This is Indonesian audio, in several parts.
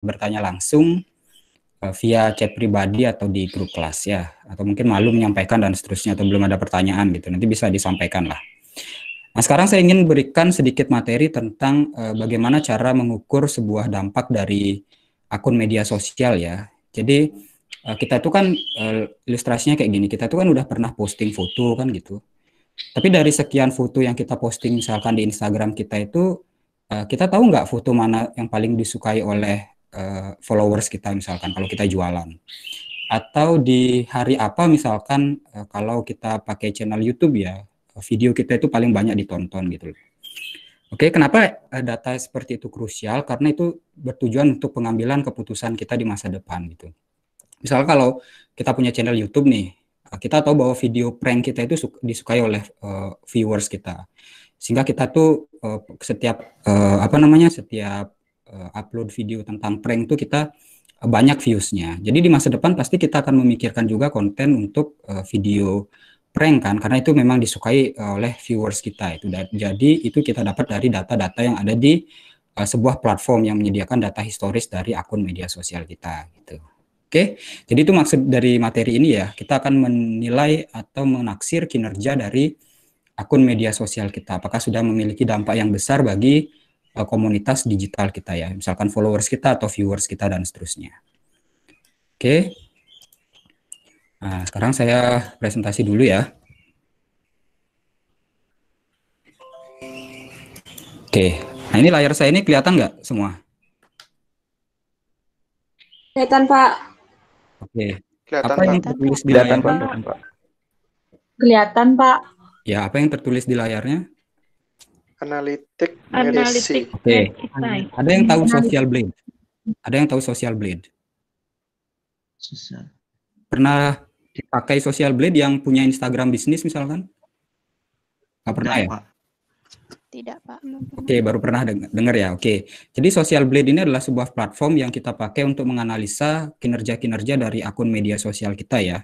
bertanya langsung eh, via chat pribadi atau di grup kelas ya atau mungkin malu menyampaikan dan seterusnya atau belum ada pertanyaan gitu nanti bisa disampaikan lah nah sekarang saya ingin berikan sedikit materi tentang uh, bagaimana cara mengukur sebuah dampak dari akun media sosial ya jadi uh, kita itu kan uh, ilustrasinya kayak gini kita itu kan udah pernah posting foto kan gitu tapi dari sekian foto yang kita posting misalkan di Instagram kita itu uh, kita tahu nggak foto mana yang paling disukai oleh uh, followers kita misalkan kalau kita jualan atau di hari apa misalkan uh, kalau kita pakai channel YouTube ya video kita itu paling banyak ditonton gitu loh. Oke, kenapa eh, data seperti itu krusial? Karena itu bertujuan untuk pengambilan keputusan kita di masa depan gitu. Misalnya kalau kita punya channel YouTube nih, kita tahu bahwa video prank kita itu disukai oleh uh, viewers kita sehingga kita tuh uh, setiap uh, apa namanya setiap uh, upload video tentang prank itu kita eh, banyak viewsnya. Jadi di masa depan pasti kita akan memikirkan juga konten untuk uh, video prank kan, karena itu memang disukai uh, oleh viewers kita itu. Jadi itu kita dapat dari data-data yang ada di uh, sebuah platform yang menyediakan data historis dari akun media sosial kita gitu. Oke, jadi itu maksud dari materi ini ya. Kita akan menilai atau menaksir kinerja dari akun media sosial kita. Apakah sudah memiliki dampak yang besar bagi Eh, komunitas digital kita ya, misalkan followers kita atau viewers kita dan seterusnya. Oke, nah, sekarang saya presentasi dulu ya. Oke, nah ini layar saya ini kelihatan nggak semua? Kelihatan Pak. Oke. Kelihatan, apa yang tertulis di layar? Kelihatan Pak. Kelihatan Pak. Ya, apa yang tertulis di layarnya? analitik analitik. Okay. Ada yang tahu social blade? Ada yang tahu social blade? Pernah dipakai social blade yang punya Instagram bisnis misalkan? Gak pernah Tidak, ya? Pak. Tidak, Pak. Oke, okay, baru pernah dengar ya. Oke. Okay. Jadi social blade ini adalah sebuah platform yang kita pakai untuk menganalisa kinerja-kinerja dari akun media sosial kita ya.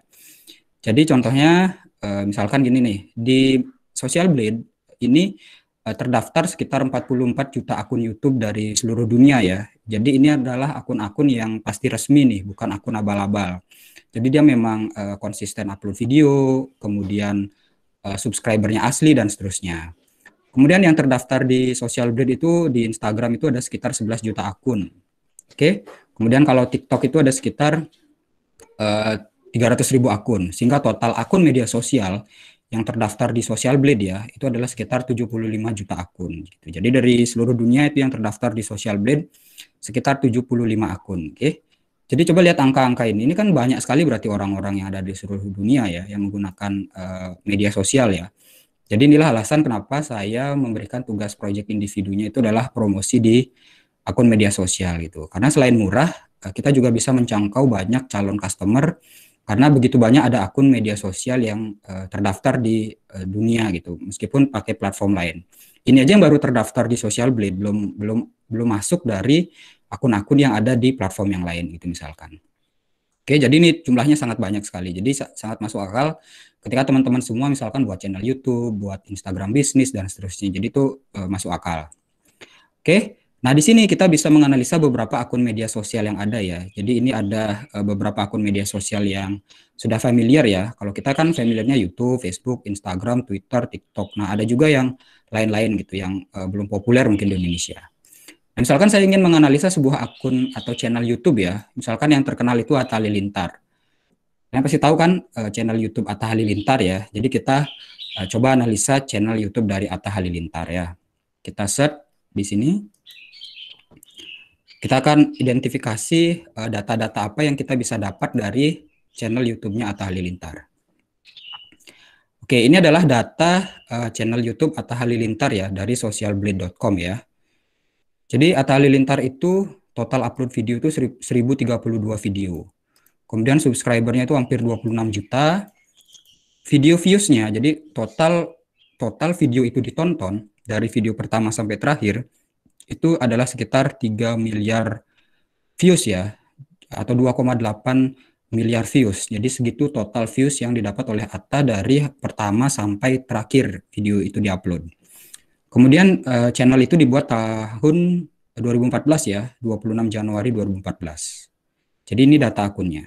Jadi contohnya eh, misalkan gini nih, di social blade ini Eh, terdaftar sekitar 44 juta akun YouTube dari seluruh dunia ya. Jadi ini adalah akun-akun yang pasti resmi nih, bukan akun abal-abal. Jadi dia memang uh, konsisten upload video, kemudian uh, subscribernya asli dan seterusnya. Kemudian yang terdaftar di Social Blade itu di Instagram itu ada sekitar 11 juta akun. Oke. Okay? Kemudian kalau TikTok itu ada sekitar uh, 300 ribu akun. Sehingga total akun media sosial yang terdaftar di Social Blade ya, itu adalah sekitar 75 juta akun. Gitu. Jadi dari seluruh dunia itu yang terdaftar di Social Blade sekitar 75 akun. Oke. Okay? Jadi coba lihat angka-angka ini. Ini kan banyak sekali berarti orang-orang yang ada di seluruh dunia ya yang menggunakan uh, media sosial ya. Jadi inilah alasan kenapa saya memberikan tugas project individunya itu adalah promosi di akun media sosial gitu. Karena selain murah, eh, kita juga bisa mencangkau banyak calon customer karena begitu banyak ada akun media sosial yang uh, terdaftar di uh, dunia gitu meskipun pakai platform lain ini aja yang baru terdaftar di sosial blade belum belum belum masuk dari akun-akun yang ada di platform yang lain gitu misalkan oke jadi ini jumlahnya sangat banyak sekali jadi sa sangat masuk akal ketika teman-teman semua misalkan buat channel YouTube buat Instagram bisnis dan seterusnya jadi itu uh, masuk akal oke Nah, di sini kita bisa menganalisa beberapa akun media sosial yang ada ya. Jadi ini ada eh, beberapa akun media sosial yang sudah familiar ya. Kalau kita kan familiarnya YouTube, Facebook, Instagram, Twitter, TikTok. Nah, ada juga yang lain-lain gitu yang eh, belum populer mungkin di Indonesia. Nah, misalkan saya ingin menganalisa sebuah akun atau channel YouTube ya. Misalkan yang terkenal itu Atta Halilintar. Kalian pasti tahu kan eh, channel YouTube Atta Halilintar ya. Jadi kita coba analisa channel YouTube dari Atta Halilintar ya. Kita search di sini kita akan identifikasi eh, data-data apa yang kita bisa dapat dari channel YouTube-nya Atta Halilintar. Oke, ini adalah data eh, channel YouTube Atta Halilintar ya dari socialblade.com ya. Jadi Atta Halilintar itu total upload video itu 1032 video. Kemudian subscribernya itu hampir 26 juta. Video views-nya jadi total total video itu ditonton dari video pertama sampai terakhir itu adalah sekitar 3 miliar views ya atau 2,8 miliar views. Jadi segitu total views yang didapat oleh Atta dari pertama sampai terakhir video itu diupload. Kemudian uh, channel itu dibuat tahun 2014 ya, 26 Januari 2014. Jadi ini data akunnya.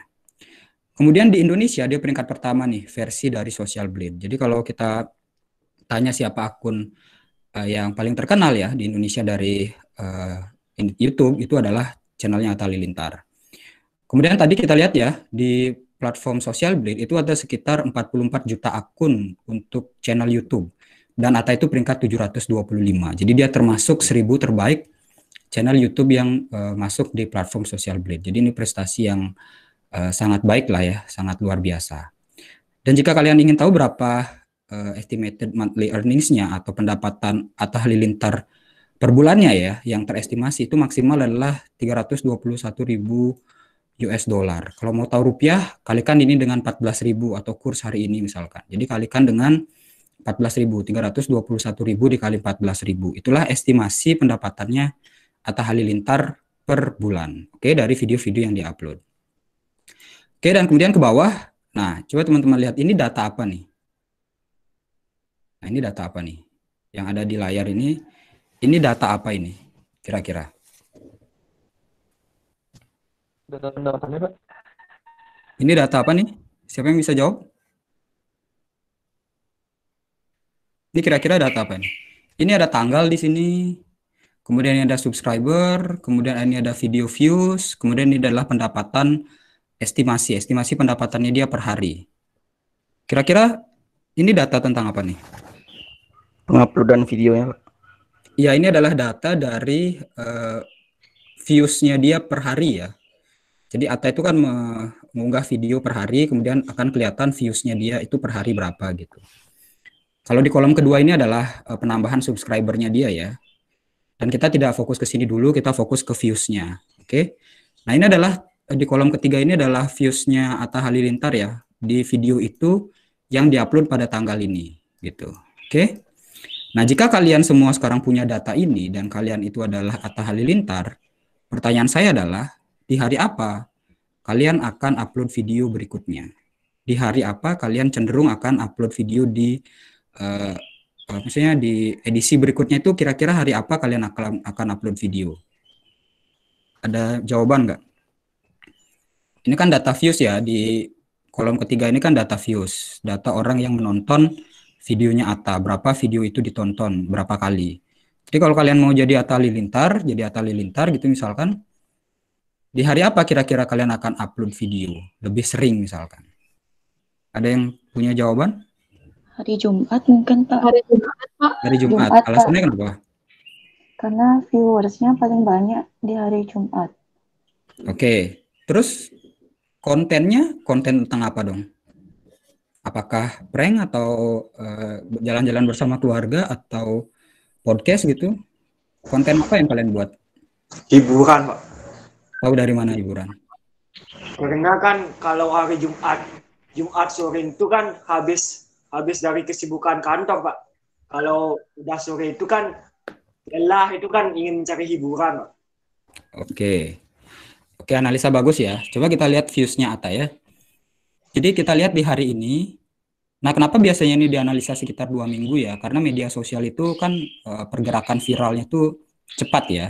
Kemudian di Indonesia dia peringkat pertama nih versi dari Social Blade. Jadi kalau kita tanya siapa akun uh, yang paling terkenal ya di Indonesia dari uh, YouTube itu adalah channelnya Atali Lintar. Kemudian tadi kita lihat ya di platform sosial Blade itu ada sekitar 44 juta akun untuk channel YouTube dan Ata itu peringkat 725. Jadi dia termasuk 1000 terbaik channel YouTube yang uh, masuk di platform sosial Blade. Jadi ini prestasi yang uh, sangat baik lah ya, sangat luar biasa. Dan jika kalian ingin tahu berapa uh, estimated monthly earningsnya atau pendapatan atau halilintar per bulannya ya yang terestimasi itu maksimal adalah 321.000 US dollar. Kalau mau tahu rupiah, kalikan ini dengan 14.000 atau kurs hari ini misalkan. Jadi kalikan dengan 14.000, 321.000 dikali 14.000. Itulah estimasi pendapatannya atau Halilintar per bulan. Oke, dari video-video yang diupload. Oke, dan kemudian ke bawah. Nah, coba teman-teman lihat ini data apa nih? Nah, ini data apa nih? Yang ada di layar ini, ini data apa ini? Kira-kira. Data pendapatannya, Ini data apa nih? Siapa yang bisa jawab? Ini kira-kira data apa nih? Ini ada tanggal di sini, kemudian ini ada subscriber, kemudian ini ada video views, kemudian ini adalah pendapatan estimasi, estimasi pendapatannya dia per hari. Kira-kira ini data tentang apa nih? penguploadan videonya Pak? Ya ini adalah data dari uh, viewsnya dia per hari ya. Jadi Ata itu kan mengunggah video per hari, kemudian akan kelihatan viewsnya dia itu per hari berapa gitu. Kalau di kolom kedua ini adalah uh, penambahan subscribernya dia ya. Dan kita tidak fokus ke sini dulu, kita fokus ke viewsnya. Oke. Okay? Nah ini adalah eh, di kolom ketiga ini adalah viewsnya Ata Halilintar ya di video itu yang diupload pada tanggal ini gitu. Oke. Okay? Nah, jika kalian semua sekarang punya data ini dan kalian itu adalah Atta Halilintar, pertanyaan saya adalah di hari apa kalian akan upload video berikutnya? Di hari apa kalian cenderung akan upload video di uh, eh, misalnya di edisi berikutnya itu kira-kira hari apa kalian akan akan upload video? Ada jawaban nggak? Ini kan data views ya di kolom ketiga ini kan data views, data orang yang menonton videonya Atta, berapa video itu ditonton, berapa kali. Jadi kalau kalian mau jadi Atta Lilintar, jadi Atta Lilintar gitu misalkan, di hari apa kira-kira kalian akan upload video? Lebih sering misalkan. Ada yang punya jawaban? Hari Jumat mungkin Pak. Hari Jumat Pak. Hari Jumat. Jumat Alasannya kenapa? Karena viewersnya paling banyak di hari Jumat. Oke. Okay. Terus kontennya konten tentang apa dong? apakah prank atau eh, jalan-jalan uh, bersama keluarga atau podcast gitu konten apa yang kalian buat hiburan pak tahu dari mana hiburan karena kan kalau hari Jumat Jumat sore itu kan habis habis dari kesibukan kantor pak kalau udah sore itu kan lelah itu kan ingin mencari hiburan pak oke Oke, analisa bagus ya. Coba kita lihat viewsnya Ata ya. Jadi kita lihat di hari ini Nah, kenapa biasanya ini dianalisa sekitar dua minggu ya? Karena media sosial itu kan eh, pergerakan viralnya itu cepat ya.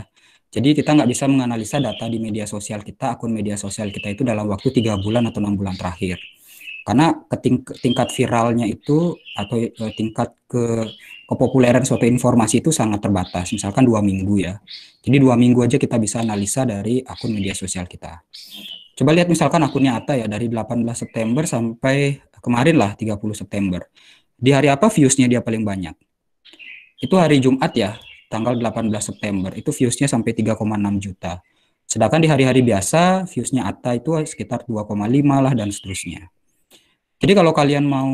Jadi kita nggak bisa menganalisa data di media sosial kita, akun media sosial kita itu dalam waktu tiga bulan atau enam bulan terakhir. Karena keting tingkat viralnya itu atau eh, tingkat ke kepopuleran suatu informasi itu sangat terbatas. Misalkan dua minggu ya. Jadi dua minggu aja kita bisa analisa dari akun media sosial kita. Coba lihat misalkan akunnya Atta ya dari 18 September sampai kemarin lah 30 September. Di hari apa viewsnya dia paling banyak? Itu hari Jumat ya, tanggal 18 September. Itu viewsnya sampai 3,6 juta. Sedangkan di hari-hari biasa viewsnya Atta itu sekitar 2,5 lah dan seterusnya. Jadi kalau kalian mau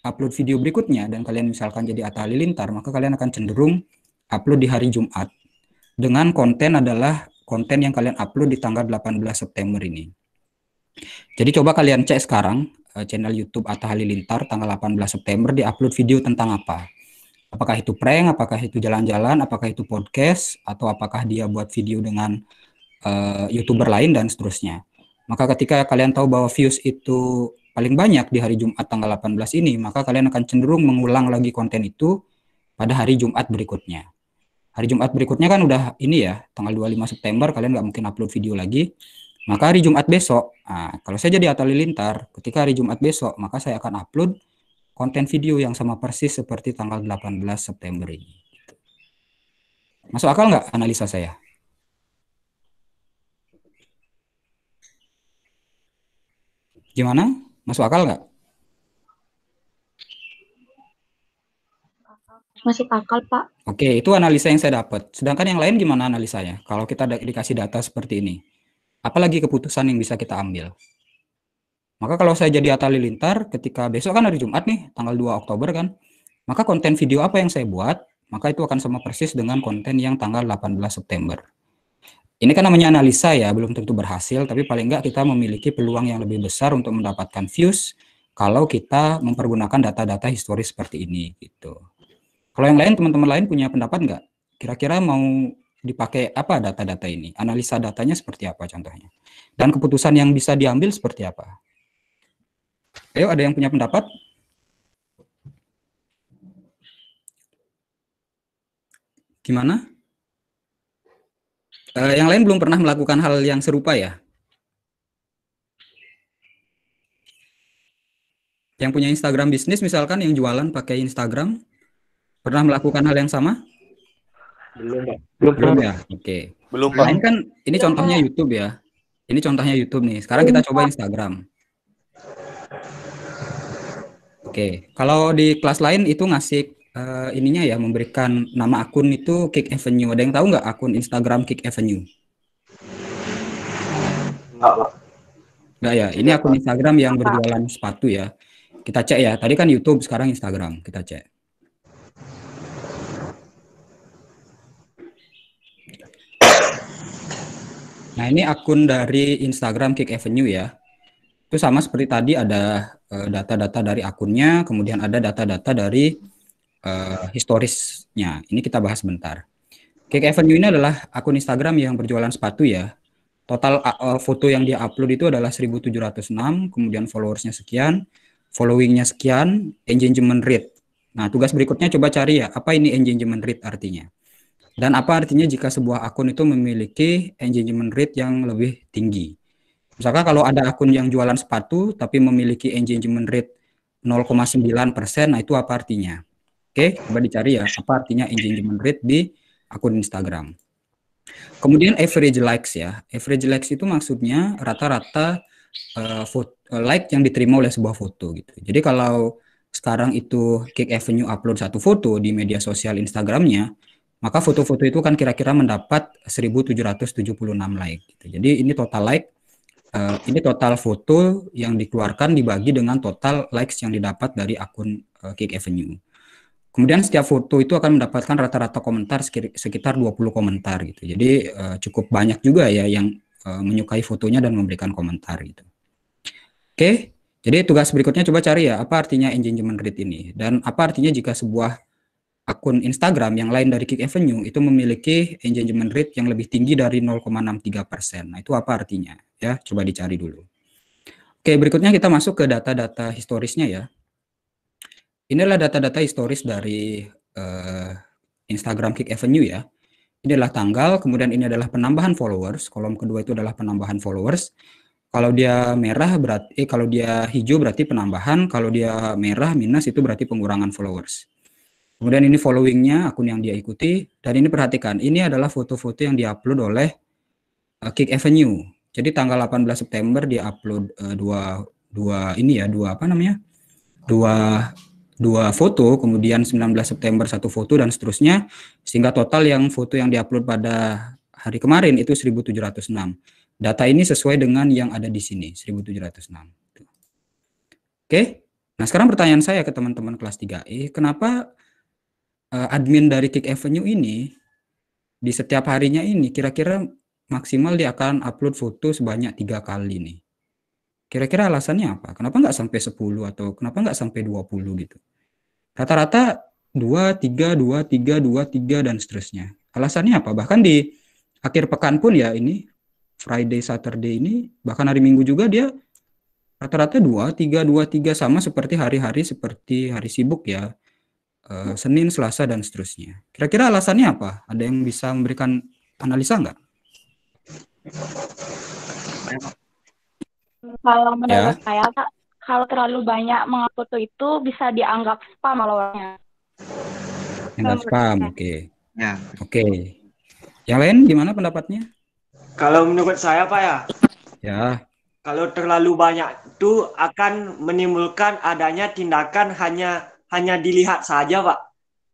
upload video berikutnya dan kalian misalkan jadi Atta Halilintar, maka kalian akan cenderung upload di hari Jumat dengan konten adalah konten yang kalian upload di tanggal 18 September ini. Jadi coba kalian cek sekarang eh, channel YouTube Atta Halilintar tanggal 18 September diupload video tentang apa. Apakah itu prank, apakah itu jalan-jalan, apakah itu podcast, atau apakah dia buat video dengan uh, YouTuber lain dan seterusnya. Maka ketika kalian tahu bahwa views itu paling banyak di hari Jumat tanggal 18 ini, maka kalian akan cenderung mengulang lagi konten itu pada hari Jumat berikutnya. Hari Jumat berikutnya kan udah ini ya, tanggal 25 September kalian nggak mungkin upload video lagi maka hari Jumat besok, nah, kalau saya jadi Atta Lilintar, ketika hari Jumat besok, maka saya akan upload konten video yang sama persis seperti tanggal 18 September ini. Masuk akal nggak analisa saya? Gimana? Masuk akal nggak? Masuk akal, Pak. Oke, itu analisa yang saya dapat. Sedangkan yang lain gimana analisanya? Kalau kita dikasih data seperti ini apalagi keputusan yang bisa kita ambil. Maka kalau saya jadi Atali Lintar, ketika besok kan hari Jumat nih, tanggal 2 Oktober kan, maka konten video apa yang saya buat, maka itu akan sama persis dengan konten yang tanggal 18 September. Ini kan namanya analisa ya, belum tentu berhasil, tapi paling nggak kita memiliki peluang yang lebih besar untuk mendapatkan views kalau kita mempergunakan data-data historis seperti ini gitu. Kalau yang lain, teman-teman lain punya pendapat nggak? Kira-kira mau dipakai apa data-data ini? Analisa datanya seperti apa contohnya? Dan keputusan yang bisa diambil seperti apa? Ayo ada yang punya pendapat? Gimana? Uh, yang lain belum pernah melakukan hal yang serupa ya? Yang punya Instagram bisnis misalkan yang jualan pakai Instagram pernah melakukan hal yang sama? Belum, ya. Belum, belum ya? Oke. Okay. Belum, Pak. kan ini contohnya YouTube ya. Ini contohnya YouTube nih. Sekarang kita coba Instagram. Oke, okay. kalau di kelas lain itu ngasih uh, ininya ya memberikan nama akun itu Kick Avenue. Ada yang tahu nggak akun Instagram Kick Avenue? nggak Enggak ya, ini akun Instagram yang berjualan sepatu ya. Kita cek ya. Tadi kan YouTube, sekarang Instagram. Kita cek. Nah, ini akun dari Instagram Kick Avenue ya. Itu sama seperti tadi ada eh, data-data uh, dari akunnya, kemudian ada data-data dari uh, historisnya. Ini kita bahas sebentar Kick Avenue ini adalah akun Instagram yang berjualan sepatu ya. Total uh, foto yang dia upload itu adalah 1706, kemudian followersnya sekian, followingnya sekian, engagement rate. Nah, tugas berikutnya coba cari ya, apa ini engagement rate artinya. Dan apa artinya jika sebuah akun itu memiliki engagement rate yang lebih tinggi? Misalkan kalau ada akun yang jualan sepatu tapi memiliki engagement rate 0,9 persen, nah itu apa artinya? Oke, coba dicari ya, apa artinya engagement rate di akun Instagram. Kemudian average likes ya, average likes itu maksudnya rata-rata uh, uh, like yang diterima oleh sebuah foto gitu. Jadi kalau sekarang itu Kick Avenue upload satu foto di media sosial Instagramnya, maka foto-foto itu kan kira-kira mendapat 1776 like gitu. Jadi ini total like uh, ini total foto yang dikeluarkan dibagi dengan total likes yang didapat dari akun uh, eh, Kick Avenue. Kemudian setiap foto itu akan mendapatkan rata-rata komentar sekitar 20 komentar gitu. Jadi uh, cukup banyak juga ya yang uh, menyukai fotonya dan memberikan komentar gitu. Oke. Okay? Jadi tugas berikutnya coba cari ya apa artinya engagement rate ini dan apa artinya jika sebuah akun Instagram yang lain dari Kick Avenue itu memiliki engagement rate yang lebih tinggi dari 0,63 persen. Nah itu apa artinya? Ya, coba dicari dulu. Oke, berikutnya kita masuk ke data-data historisnya ya. Inilah data-data historis dari uh, Instagram Kick Avenue ya. Ini adalah tanggal, kemudian ini adalah penambahan followers. Kolom kedua itu adalah penambahan followers. Kalau dia merah berarti, eh, kalau dia hijau berarti penambahan, kalau dia merah minus itu berarti pengurangan followers. Kemudian ini followingnya, akun yang dia ikuti. Dan ini perhatikan, ini adalah foto-foto yang diupload oleh uh, eh, Kick Avenue. Jadi tanggal 18 September dia upload uh, dua dua ini ya, dua apa namanya? Dua dua foto, kemudian 19 September satu foto dan seterusnya sehingga total yang foto yang diupload pada hari kemarin itu 1706. Data ini sesuai dengan yang ada di sini, 1706. Oke. Nah, sekarang pertanyaan saya ke teman-teman kelas 3E, kenapa uh, admin dari Kick Avenue ini di setiap harinya ini kira-kira maksimal dia akan upload foto sebanyak tiga kali nih. Kira-kira alasannya apa? Kenapa nggak sampai 10 atau kenapa nggak sampai 20 gitu? Rata-rata 2, 3, 2, 3, 2, 3, dan seterusnya. Alasannya apa? Bahkan di akhir pekan pun ya ini, Friday, Saturday ini, bahkan hari Minggu juga dia rata-rata 2, 3, 2, 3 sama seperti hari-hari seperti hari sibuk ya. Eh, Senin, Selasa, dan seterusnya. Kira-kira alasannya apa? Ada yang bisa memberikan analisa nggak? Kalau menurut ya. saya, kalau terlalu banyak mengaku itu bisa dianggap spam followernya. Dianggap spam, oke. Okay. Ya. Oke. Okay. Yang lain gimana pendapatnya? Kalau menurut saya, Pak ya. Ya. Kalau terlalu banyak itu akan menimbulkan adanya tindakan hanya hanya dilihat saja pak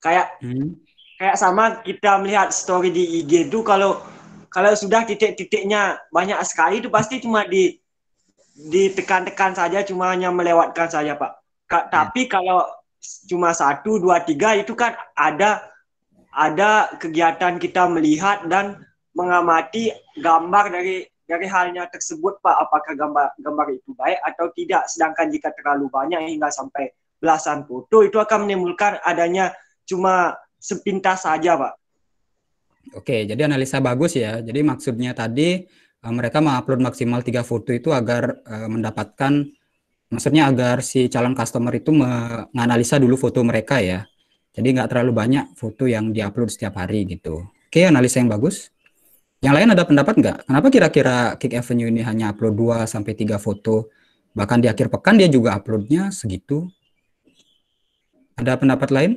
kayak hmm. kayak sama kita melihat story di IG itu kalau kalau sudah titik-titiknya banyak sekali itu pasti cuma di ditekan-tekan saja cuma hanya melewatkan saja pak Ka hmm. tapi kalau cuma satu dua tiga itu kan ada ada kegiatan kita melihat dan mengamati gambar dari dari halnya tersebut pak apakah gambar gambar itu baik atau tidak sedangkan jika terlalu banyak hingga sampai belasan foto itu akan menimbulkan adanya cuma sepintas saja, Pak. Oke, jadi analisa bagus ya. Jadi maksudnya tadi eh, mereka mengupload maksimal tiga foto itu agar eh, mendapatkan maksudnya agar si calon customer itu menganalisa dulu foto mereka ya. Jadi nggak terlalu banyak foto yang diupload setiap hari gitu. Oke, analisa yang bagus. Yang lain ada pendapat nggak? Kenapa kira-kira Kick Avenue ini hanya upload 2 sampai tiga foto? Bahkan di akhir pekan dia juga uploadnya segitu. Ada pendapat lain?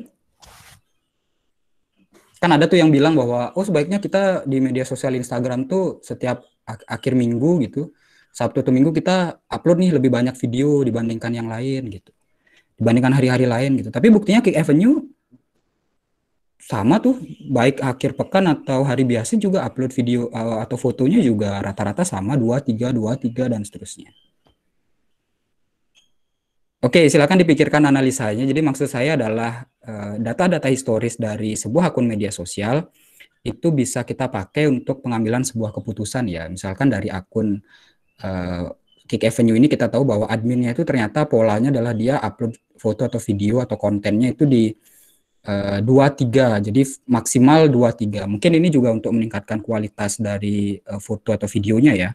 Kan ada tuh yang bilang bahwa oh sebaiknya kita di media sosial Instagram tuh setiap ak akhir minggu gitu, Sabtu atau Minggu kita upload nih lebih banyak video dibandingkan yang lain gitu. Dibandingkan hari-hari lain gitu. Tapi buktinya Kick Avenue sama tuh baik akhir pekan atau hari biasa juga upload video eh, atau fotonya juga rata-rata sama 2 3 2 3 dan seterusnya. Oke, silakan dipikirkan analisanya. Jadi maksud saya adalah eh, data-data historis dari sebuah akun media sosial itu bisa kita pakai untuk pengambilan sebuah keputusan ya. Misalkan dari akun uh, eh, Kick Avenue ini kita tahu bahwa adminnya itu ternyata polanya adalah dia upload foto atau video atau kontennya itu di eh, dua uh, tiga jadi maksimal dua tiga mungkin ini juga untuk meningkatkan kualitas dari uh, foto atau videonya ya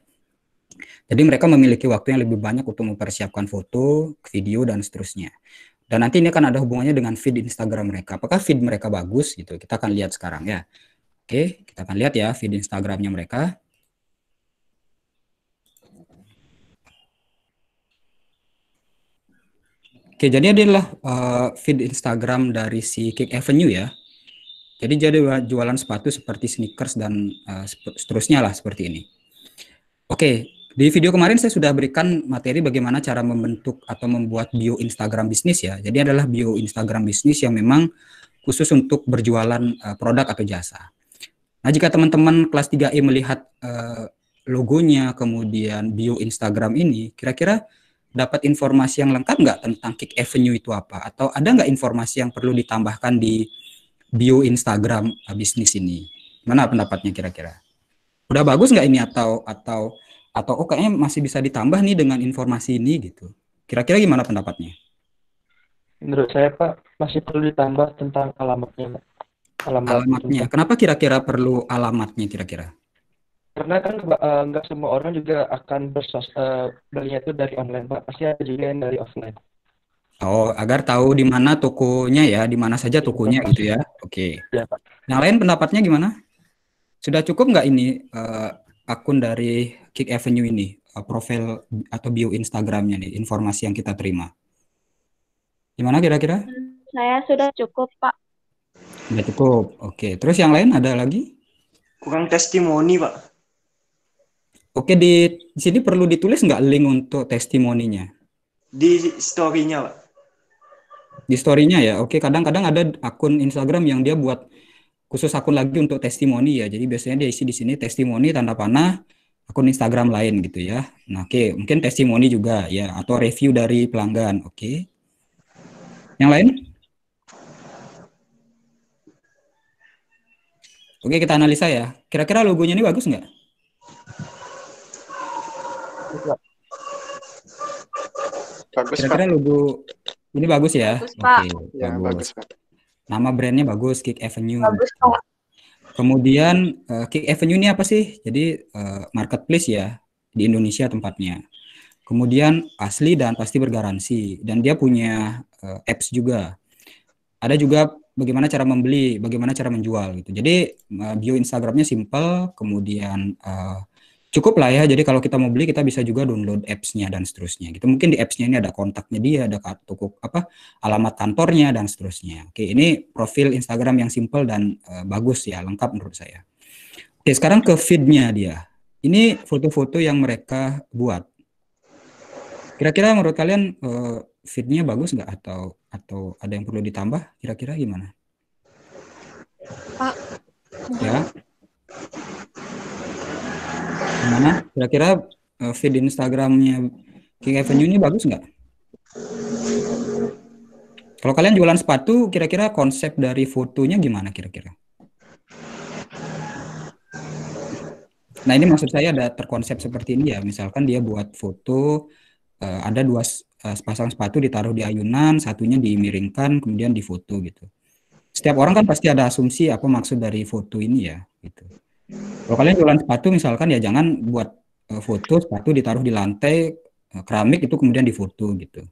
jadi mereka memiliki waktu yang lebih banyak untuk mempersiapkan foto, video, dan seterusnya. Dan nanti ini akan ada hubungannya dengan feed Instagram mereka. Apakah feed mereka bagus gitu? Kita akan lihat sekarang ya. Oke, kita akan lihat ya feed Instagramnya mereka. Oke, jadi adalah uh, feed Instagram dari si Kick Avenue ya. Jadi jadi jualan sepatu seperti sneakers dan uh, seterusnya lah seperti ini. Oke, di video kemarin saya sudah berikan materi bagaimana cara membentuk atau membuat bio Instagram bisnis ya. Jadi adalah bio Instagram bisnis yang memang khusus untuk berjualan eh, produk atau jasa. Nah, jika teman-teman kelas 3E melihat eh, logonya kemudian bio Instagram ini, kira-kira dapat informasi yang lengkap nggak tentang Kick Avenue itu apa? Atau ada nggak informasi yang perlu ditambahkan di bio Instagram eh, bisnis ini? Mana pendapatnya kira-kira? Udah bagus nggak ini atau atau atau oh kayaknya masih bisa ditambah nih dengan informasi ini gitu. Kira-kira gimana pendapatnya? Menurut saya Pak masih perlu ditambah tentang alamatnya. Alamat alamatnya. Itu. Kenapa kira-kira perlu alamatnya kira-kira? Karena kan eh, nggak semua orang juga akan bersos uh, belinya itu dari online Pak. Pasti ada juga yang dari offline. Oh, agar tahu di mana tokonya ya, di mana saja tokonya gitu ya. Oke. Okay. Iya, yang lain pendapatnya gimana? Sudah cukup nggak ini uh, akun dari Kick Avenue ini, uh, profil atau bio Instagramnya nih, informasi yang kita terima. Gimana kira-kira? Saya sudah cukup, Pak. Sudah cukup, oke. Terus yang lain ada lagi? Kurang testimoni, Pak. Oke, di, di sini perlu ditulis nggak link untuk testimoninya? Di story-nya, Pak. Di story-nya ya, oke. Kadang-kadang ada akun Instagram yang dia buat khusus akun lagi untuk testimoni ya. Jadi biasanya dia isi di sini testimoni tanda panah akun Instagram lain gitu ya. Nah, oke, okay. mungkin testimoni juga ya atau review dari pelanggan. Oke. Okay. Yang lain? Oke, kita analisa ya. Kira-kira logonya ini bagus nggak? Kira-kira logo ini bagus ya? Bagus, Pak. Oke, okay, ya, bagus. bagus Pak. Nama brandnya bagus, Kick Avenue. Bagus Kemudian uh, Kick Avenue ini apa sih? Jadi uh, marketplace ya di Indonesia tempatnya. Kemudian asli dan pasti bergaransi dan dia punya uh, apps juga. Ada juga bagaimana cara membeli, bagaimana cara menjual gitu. Jadi uh, bio Instagramnya simple, kemudian uh, cukup lah ya. Jadi kalau kita mau beli kita bisa juga download apps-nya dan seterusnya gitu. Mungkin di apps-nya ini ada kontaknya dia, ada kartu apa alamat kantornya dan seterusnya. Oke, ini profil Instagram yang simple dan uh, bagus ya, lengkap menurut saya. Oke, sekarang ke feed-nya dia. Ini foto-foto yang mereka buat. Kira-kira menurut kalian uh, feed-nya bagus nggak atau atau ada yang perlu ditambah? Kira-kira gimana? Pak. Ya gimana kira-kira eh, feed Instagramnya King Avenue ini bagus nggak kalau kalian jualan sepatu kira-kira konsep dari fotonya gimana kira-kira nah ini maksud saya ada terkonsep seperti ini ya misalkan dia buat foto eh, ada dua eh, sepasang sepatu ditaruh di ayunan satunya dimiringkan kemudian difoto gitu setiap orang kan pasti ada asumsi apa maksud dari foto ini ya gitu kalau kalian jualan sepatu misalkan ya jangan buat eh, foto sepatu ditaruh di lantai eh, keramik itu kemudian difoto gitu.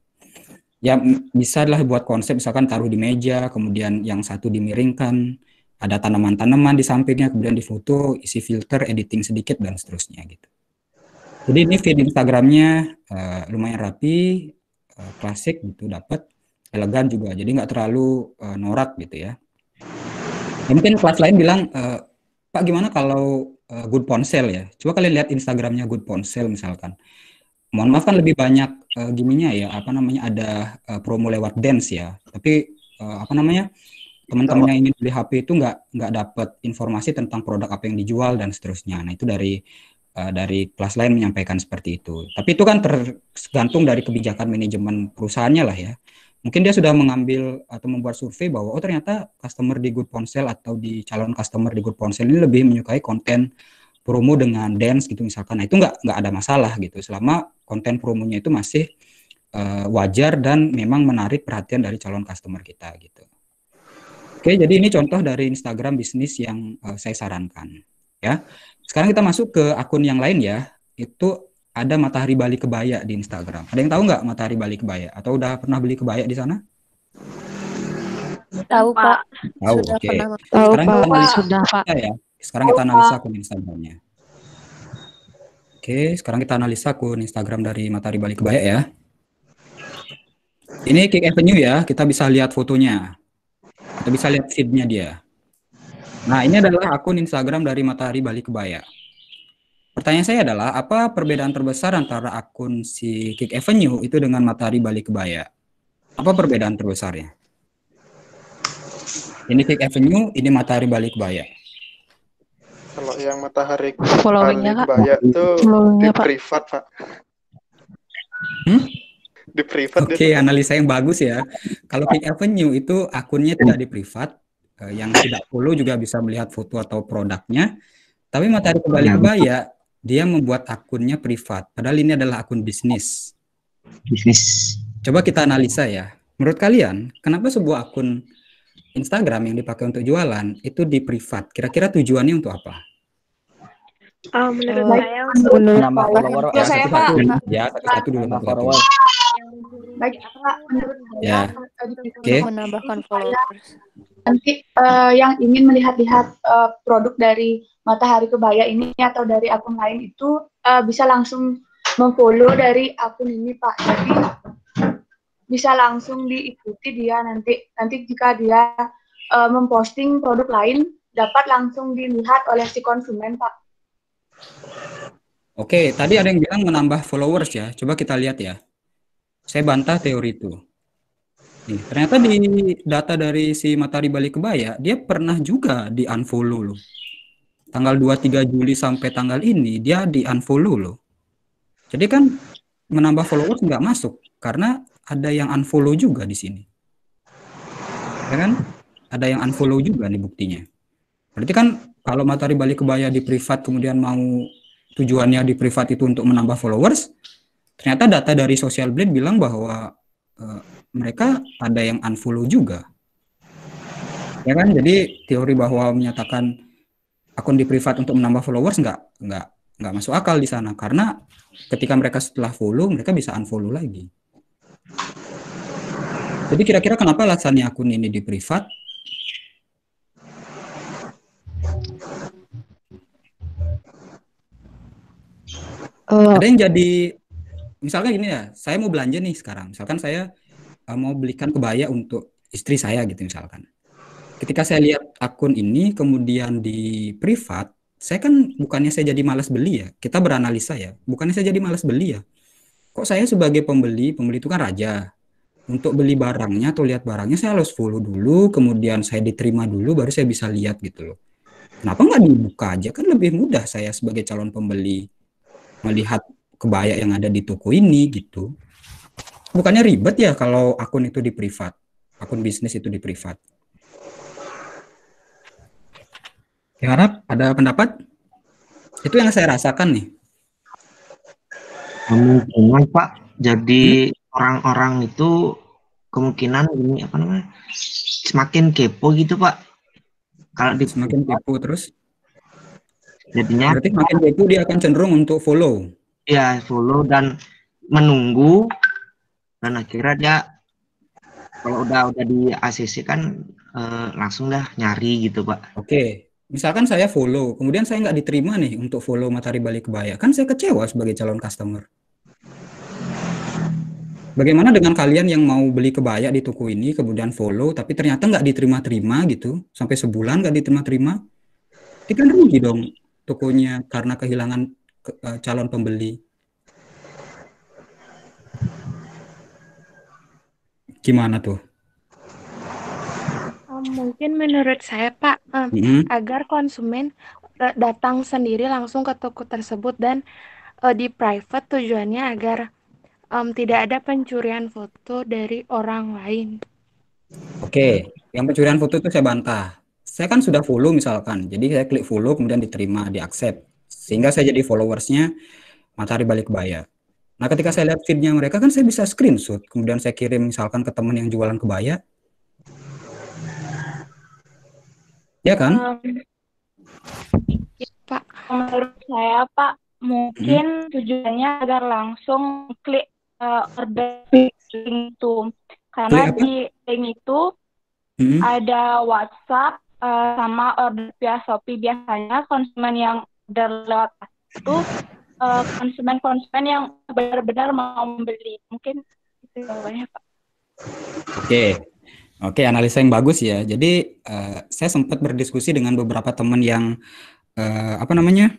Ya bisa lah buat konsep misalkan taruh di meja, kemudian yang satu dimiringkan, ada tanaman-tanaman di sampingnya, kemudian difoto, isi filter, editing sedikit dan seterusnya gitu. Jadi ini feed Instagramnya uh, lumayan rapi, uh, klasik gitu, dapat elegan juga. Jadi nggak terlalu uh, norak gitu ya. ya. Mungkin kelas lain bilang uh, Pak gimana kalau uh, Good Ponsel ya? Coba kalian lihat Instagramnya Good Ponsel misalkan. Mohon maaf kan lebih banyak uh, eh, giminya ya, apa namanya ada uh, promo lewat dance ya. Tapi uh, apa namanya teman-teman yang ingin beli HP itu nggak nggak dapat informasi tentang produk apa yang dijual dan seterusnya. Nah itu dari uh, dari kelas lain menyampaikan seperti itu. Tapi itu kan tergantung dari kebijakan manajemen perusahaannya lah ya mungkin dia sudah mengambil atau membuat survei bahwa oh ternyata customer di Good Ponsel atau di calon customer di Good Ponsel ini lebih menyukai konten promo dengan dance gitu misalkan. Nah, itu nggak nggak ada masalah gitu selama konten promonya itu masih uh, wajar dan memang menarik perhatian dari calon customer kita gitu. Oke, jadi ini contoh dari Instagram bisnis yang uh, saya sarankan ya. Sekarang kita masuk ke akun yang lain ya. Itu ada matahari Bali kebaya di Instagram. Ada yang tahu nggak matahari Bali kebaya? Atau udah pernah beli kebaya di sana? Tahu Pak. Tahu. Oke. Okay. Sekarang kita analisa sudah Pak. Ya. Sekarang kita analisa akun Instagramnya. Oke, okay, sekarang kita analisa akun Instagram dari Matahari Bali Kebaya ya. Ini Kick Avenue ya, kita bisa lihat fotonya. Kita bisa lihat feednya dia. Nah, ini adalah akun Instagram dari Matahari Bali Kebaya. Pertanyaan saya adalah, apa perbedaan terbesar antara akun si Kick Avenue itu dengan Matahari Bali Kebaya? Apa perbedaan terbesarnya? Ini Kick Avenue, ini Matahari Bali Kebaya. Kalau yang Matahari Bali Kebaya itu di privat, Pak. Hmm? Di privat. Oke, okay, analisa yang bagus ya. Kalau Kick Avenue itu akunnya tidak di privat, eh, yang tidak follow juga bisa melihat foto atau produknya. Tapi matahari kebalik kebaya hmm dia membuat akunnya privat, padahal ini adalah akun bisnis. Bisnis. Coba kita analisa ya. Menurut kalian, kenapa sebuah akun Instagram yang dipakai untuk jualan itu di privat? Kira-kira tujuannya untuk apa? Oh, menurut saya untuk menambah ya, follower ya, saya Pak. Ya, satu dulu follower. Baik, saya? Ya. Oke. Menambahkan followers nanti uh, yang ingin melihat-lihat uh, produk dari Matahari Kebaya ini atau dari akun lain itu uh, bisa langsung memfollow dari akun ini Pak. Jadi bisa langsung diikuti dia nanti nanti jika dia uh, memposting produk lain dapat langsung dilihat oleh si konsumen Pak. Oke, tadi ada yang bilang menambah followers ya. Coba kita lihat ya. Saya bantah teori itu. Nih, ternyata di data dari si Matahari Bali Kebaya, dia pernah juga di unfollow loh. Tanggal 23 Juli sampai tanggal ini dia di unfollow loh. Jadi kan menambah followers nggak masuk karena ada yang unfollow juga di sini. Ya kan? Ada yang unfollow juga nih buktinya. Berarti kan kalau Matahari Bali Kebaya di privat kemudian mau tujuannya di privat itu untuk menambah followers, ternyata data dari Social Blade bilang bahwa eh, mereka ada yang unfollow juga. Ya kan? Jadi teori bahwa menyatakan akun di privat untuk menambah followers nggak nggak nggak masuk akal di sana karena ketika mereka setelah follow mereka bisa unfollow lagi. Jadi kira-kira kenapa alasannya akun ini di privat? Uh, eh. ada yang jadi misalkan gini ya, saya mau belanja nih sekarang. Misalkan saya Eh, mau belikan kebaya untuk istri saya gitu misalkan. Ketika saya lihat akun ini kemudian di privat, saya kan bukannya saya jadi malas beli ya. Kita beranalisa ya. Bukannya saya jadi malas beli ya. Kok saya sebagai pembeli, pembeli itu kan raja. Untuk beli barangnya atau lihat barangnya saya harus follow dulu, kemudian saya diterima dulu baru saya bisa lihat gitu loh. Kenapa nggak dibuka aja? Kan lebih mudah saya sebagai calon pembeli melihat kebaya yang ada di toko ini gitu bukannya ribet ya kalau akun itu di privat, akun bisnis itu di privat. Ya, Harap ada pendapat? Itu yang saya rasakan nih. Kemungkinan Pak, jadi hmm? orang-orang hmm? itu kemungkinan ini apa namanya semakin kepo gitu Pak. Kalau di semakin kepo terus jadinya berarti makin kepo dia akan cenderung untuk follow. ya follow dan menunggu dan akhirnya dia kalau udah udah di ACC kan e, langsung dah nyari gitu pak. Oke, okay. misalkan saya follow, kemudian saya nggak diterima nih untuk follow Matahari Bali Kebaya, kan saya kecewa sebagai calon customer. Bagaimana dengan kalian yang mau beli kebaya di toko ini, kemudian follow, tapi ternyata nggak diterima-terima gitu, sampai sebulan nggak diterima-terima, itu kan rugi dong tokonya karena kehilangan ke, uh, calon pembeli. Gimana tuh? Oh, mungkin menurut saya Pak, mm -hmm. agar konsumen eh, datang sendiri langsung ke toko tersebut dan uh, di private tujuannya agar um, tidak ada pencurian foto dari orang lain. Oke, yang pencurian foto itu saya bantah. Saya kan sudah follow misalkan, jadi saya klik follow kemudian diterima, di accept. Sehingga saya jadi followersnya Matahari Balik bayar. Nah, ketika saya lihat feednya mereka kan saya bisa screenshot, kemudian saya kirim misalkan ke teman yang jualan kebaya. Ya kan? ya, Pak, menurut saya Pak, mungkin hmm. tujuannya agar langsung klik uh, order link itu. Karena di link itu hmm. ada WhatsApp uh, sama order via Shopee biasanya konsumen yang order lewat itu Eh, konsumen-konsumen yang benar-benar mau membeli. Mungkin itu namanya Pak. Oke. Okay. Oke, okay, analisa yang bagus ya. Jadi uh, saya sempat berdiskusi dengan beberapa teman yang uh, apa namanya?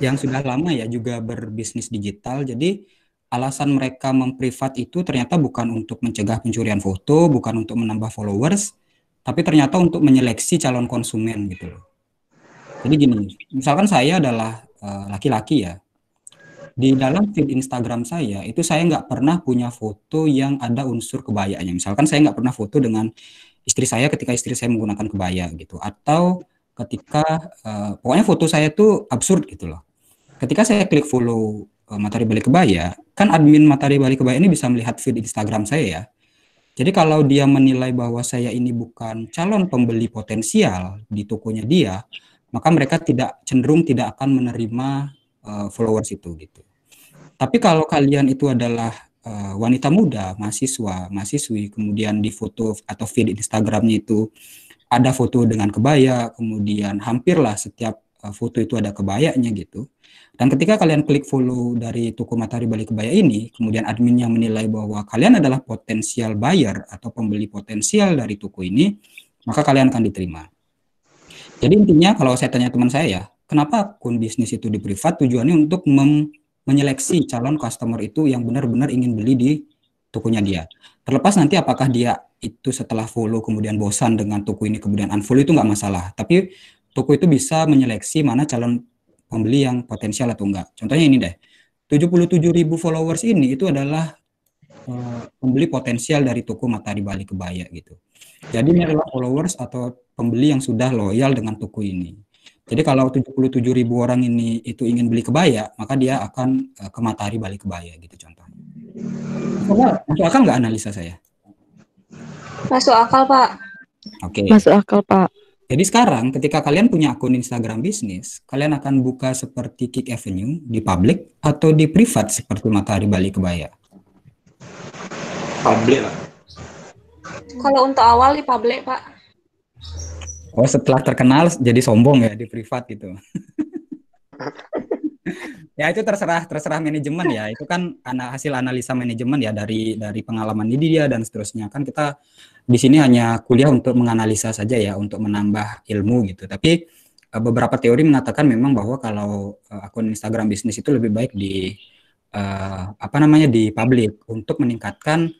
yang sudah lama ya juga berbisnis digital. Jadi alasan mereka memprivat itu ternyata bukan untuk mencegah pencurian foto, bukan untuk menambah followers, tapi ternyata untuk menyeleksi calon konsumen gitu loh. Jadi gini, misalkan saya adalah uh, laki -laki ya, di dalam feed Instagram saya itu saya nggak pernah punya foto yang ada unsur kebayanya. Misalkan saya nggak pernah foto dengan istri saya ketika istri saya menggunakan kebaya gitu atau ketika uh, pokoknya foto saya itu absurd gitu loh. Ketika saya klik follow uh, eh, Matahari Balik Kebaya, kan admin Matahari Balik Kebaya ini bisa melihat feed Instagram saya ya. Jadi kalau dia menilai bahwa saya ini bukan calon pembeli potensial di tokonya dia, maka mereka tidak cenderung tidak akan menerima uh, followers itu gitu. Tapi kalau kalian itu adalah uh, wanita muda, mahasiswa, mahasiswi, kemudian di foto atau feed Instagramnya itu ada foto dengan kebaya, kemudian hampirlah setiap uh, foto itu ada kebayanya gitu. Dan ketika kalian klik follow dari toko Matahari balik Kebaya ini, kemudian adminnya menilai bahwa kalian adalah potensial buyer atau pembeli potensial dari toko ini, maka kalian akan diterima. Jadi intinya kalau saya tanya teman saya ya, kenapa akun bisnis itu di privat tujuannya untuk menyeleksi calon customer itu yang benar-benar ingin beli di tokonya dia. Terlepas nanti apakah dia itu setelah follow kemudian bosan dengan toko ini kemudian unfollow itu nggak masalah. Tapi toko itu bisa menyeleksi mana calon pembeli yang potensial atau enggak. Contohnya ini deh, 77.000 followers ini itu adalah eh, pembeli potensial dari toko Matahari balik Kebaya gitu. Jadi ini adalah followers atau pembeli yang sudah loyal dengan toko ini. Jadi kalau 77 ribu orang ini itu ingin beli kebaya, maka dia akan uh, ke Matahari balik kebaya gitu contohnya. masuk akal nggak analisa saya? Masuk akal Pak. Oke. Okay. Masuk akal Pak. Jadi sekarang ketika kalian punya akun Instagram bisnis, kalian akan buka seperti Kick Avenue di publik atau di privat seperti Matahari Bali Kebaya? Public lah. Kalau untuk awal di publik Pak. Oh setelah terkenal jadi sombong ya di privat gitu. ya itu terserah terserah manajemen ya itu kan anak hasil analisa manajemen ya dari dari pengalaman ini dia dan seterusnya kan kita di sini hanya kuliah untuk menganalisa saja ya untuk menambah ilmu gitu tapi eh, beberapa teori mengatakan memang bahwa kalau eh, akun Instagram bisnis itu lebih baik di uh, apa namanya di publik untuk meningkatkan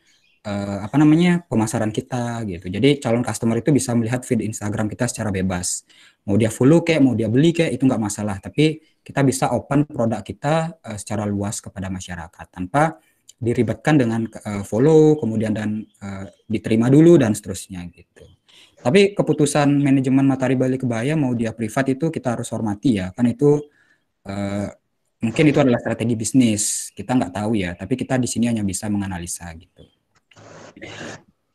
uh, apa namanya pemasaran kita gitu. Jadi calon customer itu bisa melihat feed Instagram kita secara bebas. Mau dia follow kayak, mau dia beli kayak itu nggak masalah. Tapi kita bisa open produk kita uh, secara luas kepada masyarakat tanpa diribetkan dengan uh, follow, kemudian dan uh, diterima dulu dan seterusnya gitu. Tapi keputusan manajemen Matahari Bali Kebaya mau dia privat itu kita harus hormati ya, kan itu uh, mungkin itu adalah strategi bisnis kita nggak tahu ya, tapi kita di sini hanya bisa menganalisa gitu.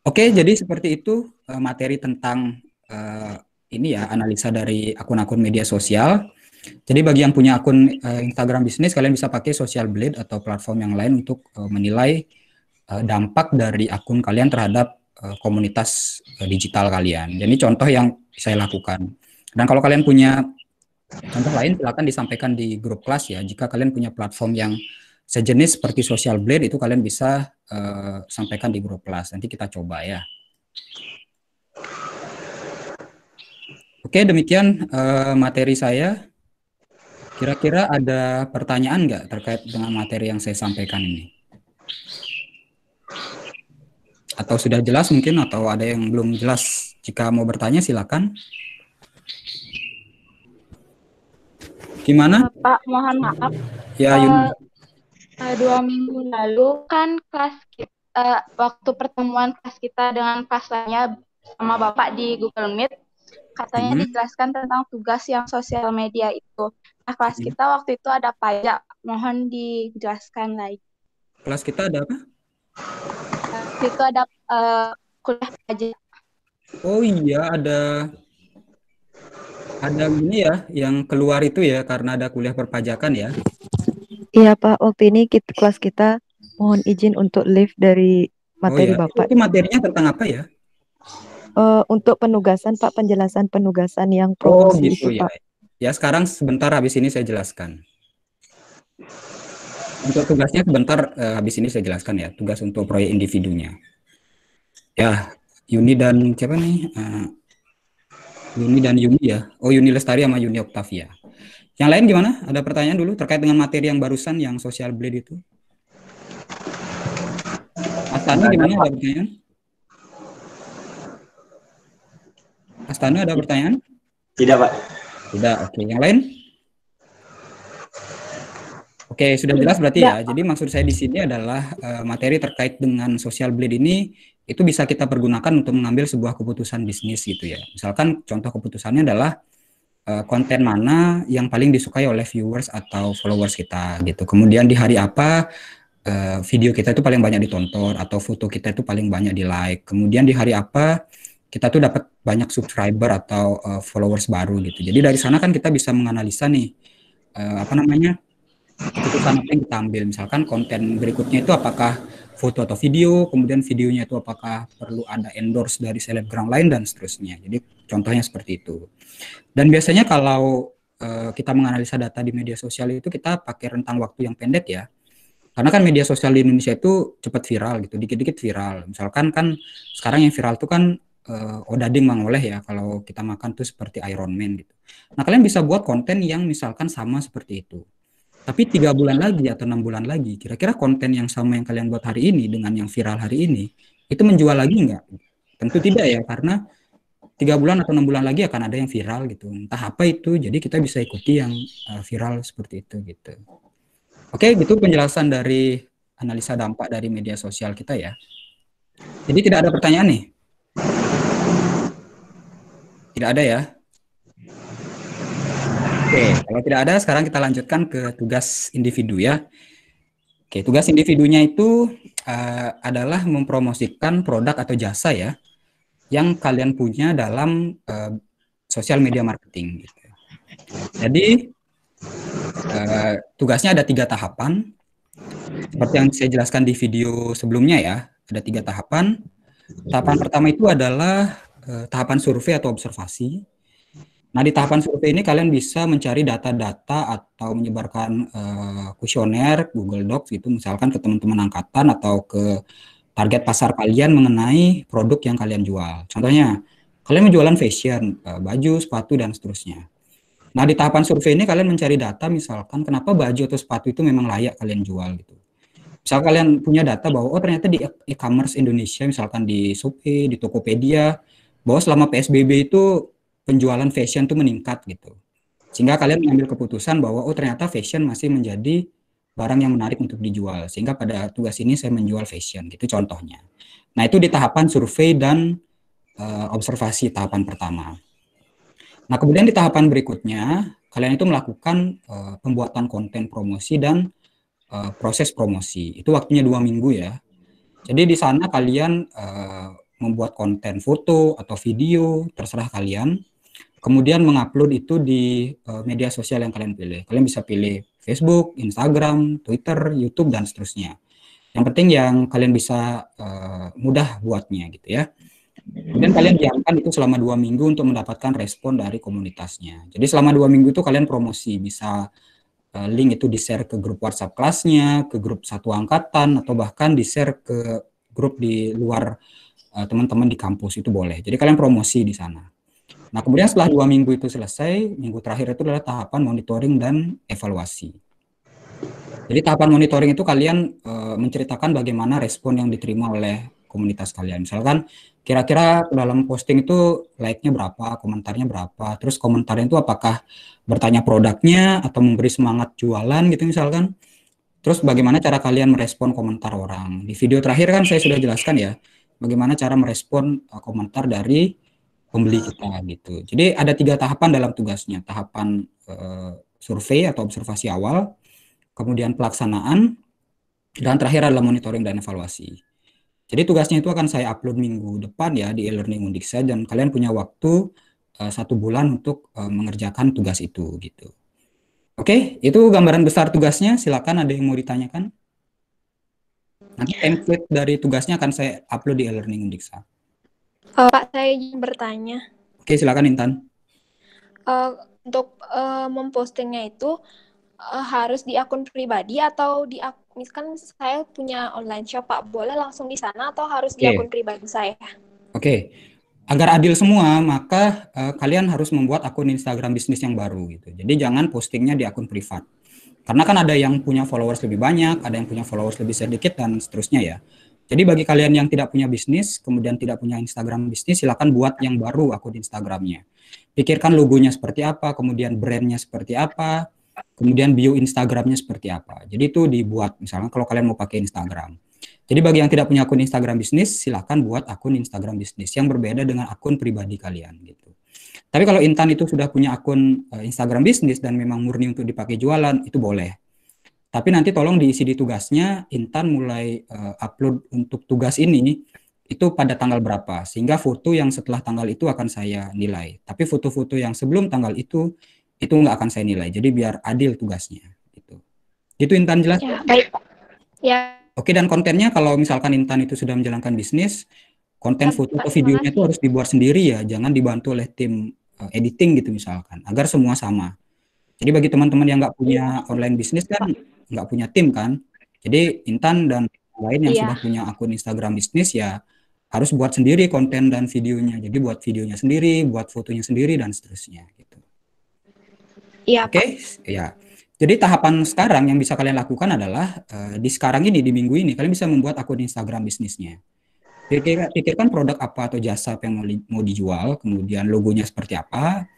Oke, jadi seperti itu eh, materi tentang uh, ini ya analisa dari akun-akun media sosial. Jadi bagi yang punya akun uh, Instagram bisnis, kalian bisa pakai Social Blade atau platform yang lain untuk uh, menilai uh, dampak dari akun kalian terhadap uh, komunitas uh, digital kalian. Jadi contoh yang saya lakukan. Dan kalau kalian punya contoh lain, silakan disampaikan di grup kelas ya. Jika kalian punya platform yang sejenis seperti social blade itu kalian bisa uh, sampaikan di grup kelas. Nanti kita coba ya. Oke, demikian uh, materi saya. Kira-kira ada pertanyaan nggak terkait dengan materi yang saya sampaikan ini? Atau sudah jelas mungkin, atau ada yang belum jelas? Jika mau bertanya, silakan. Gimana? Pak, mohon maaf. Ya, uh, uh, dua minggu lalu kan kelas kita uh, eh, waktu pertemuan kelas kita dengan kelas sama bapak di Google Meet katanya hmm. dijelaskan tentang tugas yang sosial media itu. Nah kelas hmm. kita waktu itu ada pajak, mohon dijelaskan lagi. Kelas kita ada apa? Kelas itu ada uh, kuliah pajak. Oh iya ada ada gini ya yang keluar itu ya karena ada kuliah perpajakan ya. Iya Pak, waktu ini kita, kelas kita mohon izin untuk lift dari oh, materi oh, iya. Bapak. Ini materinya tentang apa ya? Uh, untuk penugasan Pak, penjelasan penugasan yang promosi oh, gitu, itu, ya. Ya sekarang sebentar habis ini saya jelaskan. Untuk tugasnya sebentar uh, habis ini saya jelaskan ya tugas untuk proyek individunya. Ya Yuni dan siapa nih? Uh, Yuni dan Yuni ya. Oh Yuni Lestari sama Yuni Octavia. Yang lain gimana? Ada pertanyaan dulu terkait dengan materi yang barusan yang social blade itu? Astana gimana ada pertanyaan? Astana ada pertanyaan? Tidak, Pak. Tidak, oke. Yang lain? Oke, sudah jelas berarti ya. Jadi maksud saya di sini adalah eh, materi terkait dengan social blade ini itu bisa kita pergunakan untuk mengambil sebuah keputusan bisnis gitu ya. Misalkan contoh keputusannya adalah Eh, konten mana yang paling disukai oleh viewers atau followers kita gitu. Kemudian di hari apa uh, video kita itu paling banyak ditonton atau foto kita itu paling banyak di like. Kemudian di hari apa kita tuh dapat banyak subscriber atau uh, followers baru gitu. Jadi dari sana kan kita bisa menganalisa nih uh, apa namanya itu apa yang kita ambil. Misalkan konten berikutnya itu apakah foto atau video, kemudian videonya itu apakah perlu ada endorse dari selebgram lain dan seterusnya. Jadi Contohnya seperti itu. Dan biasanya kalau uh, kita menganalisa data di media sosial itu kita pakai rentang waktu yang pendek ya. Karena kan media sosial di Indonesia itu cepat viral gitu, dikit-dikit viral. Misalkan kan sekarang yang viral itu kan uh, odading mangoleh ya kalau kita makan tuh seperti Iron Man gitu. Nah kalian bisa buat konten yang misalkan sama seperti itu. Tapi tiga bulan lagi atau enam bulan lagi, kira-kira konten yang sama yang kalian buat hari ini dengan yang viral hari ini, itu menjual lagi nggak? Tentu tidak ya, karena tiga bulan atau enam bulan lagi akan ada yang viral gitu entah apa itu jadi kita bisa ikuti yang uh, viral seperti itu gitu oke gitu penjelasan dari analisa dampak dari media sosial kita ya jadi tidak ada pertanyaan nih tidak ada ya oke kalau tidak ada sekarang kita lanjutkan ke tugas individu ya oke tugas individunya itu uh, adalah mempromosikan produk atau jasa ya yang kalian punya dalam uh, eh, sosial media marketing. Gitu. Jadi uh, tugasnya ada tiga tahapan. Seperti yang saya jelaskan di video sebelumnya ya, ada tiga tahapan. Tahapan pertama itu adalah uh, tahapan survei atau observasi. Nah di tahapan survei ini kalian bisa mencari data-data atau menyebarkan kuesioner, uh, Google Docs gitu, misalkan ke teman-teman angkatan atau ke target pasar kalian mengenai produk yang kalian jual. Contohnya, kalian menjualan fashion, eh, baju, sepatu, dan seterusnya. Nah, di tahapan survei ini kalian mencari data misalkan kenapa baju atau sepatu itu memang layak kalian jual gitu. Misal kalian punya data bahwa oh ternyata di e-, e-commerce Indonesia misalkan di Shopee, di Tokopedia bahwa selama PSBB itu penjualan fashion itu meningkat gitu. Sehingga kalian mengambil keputusan bahwa oh ternyata fashion masih menjadi barang yang menarik untuk dijual. Sehingga pada tugas ini saya menjual fashion gitu contohnya. Nah, itu di tahapan survei dan uh, observasi tahapan pertama. Nah, kemudian di tahapan berikutnya kalian itu melakukan uh, pembuatan konten promosi dan uh, proses promosi. Itu waktunya dua minggu ya. Jadi di sana kalian uh, membuat konten foto atau video, terserah kalian. Kemudian mengupload itu di uh, media sosial yang kalian pilih. Kalian bisa pilih Facebook, Instagram, Twitter, YouTube dan seterusnya. Yang penting yang kalian bisa uh, mudah buatnya gitu ya. Kemudian kalian diamkan itu selama dua minggu untuk mendapatkan respon dari komunitasnya. Jadi selama dua minggu itu kalian promosi bisa uh, link itu di share ke grup WhatsApp kelasnya, ke grup satu angkatan atau bahkan di share ke grup di luar eh, teman-teman uh, teman -teman di kampus itu boleh. Jadi kalian promosi di sana. Nah, kemudian setelah dua minggu itu selesai, minggu terakhir itu adalah tahapan monitoring dan evaluasi. Jadi tahapan monitoring itu kalian e, menceritakan bagaimana respon yang diterima oleh komunitas kalian. Misalkan kira-kira dalam posting itu like-nya berapa, komentarnya berapa, terus komentarnya itu apakah bertanya produknya atau memberi semangat jualan gitu misalkan. Terus bagaimana cara kalian merespon komentar orang. Di video terakhir kan saya sudah jelaskan ya, bagaimana cara merespon eh, komentar dari pembeli kita gitu. Jadi ada tiga tahapan dalam tugasnya. Tahapan uh, survei atau observasi awal, kemudian pelaksanaan, dan terakhir adalah monitoring dan evaluasi. Jadi tugasnya itu akan saya upload minggu depan ya di e-learning Undiksa dan kalian punya waktu uh, satu bulan untuk uh, mengerjakan tugas itu gitu. Oke, okay, itu gambaran besar tugasnya. Silakan ada yang mau ditanyakan. Nanti template dari tugasnya akan saya upload di e-learning Undiksa. Uh, eh, Pak, saya ingin bertanya. Oke, silakan Intan. Uh, untuk uh, mempostingnya itu uh, harus di akun pribadi atau di akun, kan saya punya online shop Pak, boleh langsung di sana atau harus okay. di akun pribadi saya? Oke, okay. agar adil semua maka uh, kalian harus membuat akun Instagram bisnis yang baru gitu. Jadi jangan postingnya di akun privat. Karena kan ada yang punya followers lebih banyak, ada yang punya followers lebih sedikit dan seterusnya ya. Jadi bagi kalian yang tidak punya bisnis, kemudian tidak punya Instagram bisnis, silakan buat yang baru akun Instagramnya. Pikirkan logonya seperti apa, kemudian brandnya seperti apa, kemudian bio Instagramnya seperti apa. Jadi itu dibuat, misalnya kalau kalian mau pakai Instagram. Jadi bagi yang tidak punya akun Instagram bisnis, silakan buat akun Instagram bisnis yang berbeda dengan akun pribadi kalian gitu. Tapi kalau Intan itu sudah punya akun eh, Instagram bisnis dan memang murni untuk dipakai jualan, itu boleh. Tapi nanti tolong diisi di tugasnya, Intan mulai uh, upload untuk tugas ini itu pada tanggal berapa, sehingga foto yang setelah tanggal itu akan saya nilai. Tapi foto-foto yang sebelum tanggal itu itu nggak akan saya nilai. Jadi biar adil tugasnya. Gitu. Gitu Intan jelas? Ya, baik. Ya. Oke dan kontennya kalau misalkan Intan itu sudah menjalankan bisnis, konten ya, foto atau videonya itu harus dibuat sendiri ya, jangan dibantu oleh tim eh, editing gitu misalkan, agar semua sama jadi bagi teman-teman yang nggak punya online bisnis kan nggak punya tim kan. Jadi Intan dan lain yang yeah. sudah punya akun Instagram bisnis ya harus buat sendiri konten dan videonya. Jadi buat videonya sendiri, buat fotonya sendiri dan seterusnya gitu. Iya. Yeah. Oke, okay? ya. Jadi tahapan sekarang yang bisa kalian lakukan adalah uh, di sekarang ini di minggu ini kalian bisa membuat akun Instagram bisnisnya. Pikirkan, produk apa atau jasa yang mau dijual, kemudian logonya seperti apa,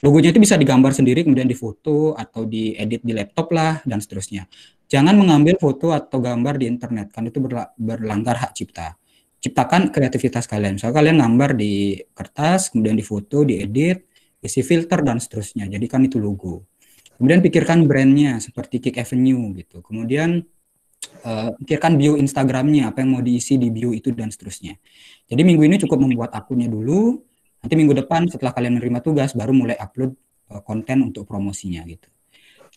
Logonya itu bisa digambar sendiri kemudian difoto atau diedit di laptop lah dan seterusnya. Jangan mengambil foto atau gambar di internet kan itu berla berlanggar hak cipta. Ciptakan kreativitas kalian. Misalnya kalian gambar di kertas, kemudian difoto, diedit, isi filter dan seterusnya. Jadi kan itu logo. Kemudian pikirkan brandnya seperti Kick Avenue gitu. Kemudian uh, pikirkan bio Instagramnya, apa yang mau diisi di bio itu dan seterusnya. Jadi minggu ini cukup membuat akunnya dulu, Nanti minggu depan setelah kalian menerima tugas baru mulai upload e, konten untuk promosinya gitu.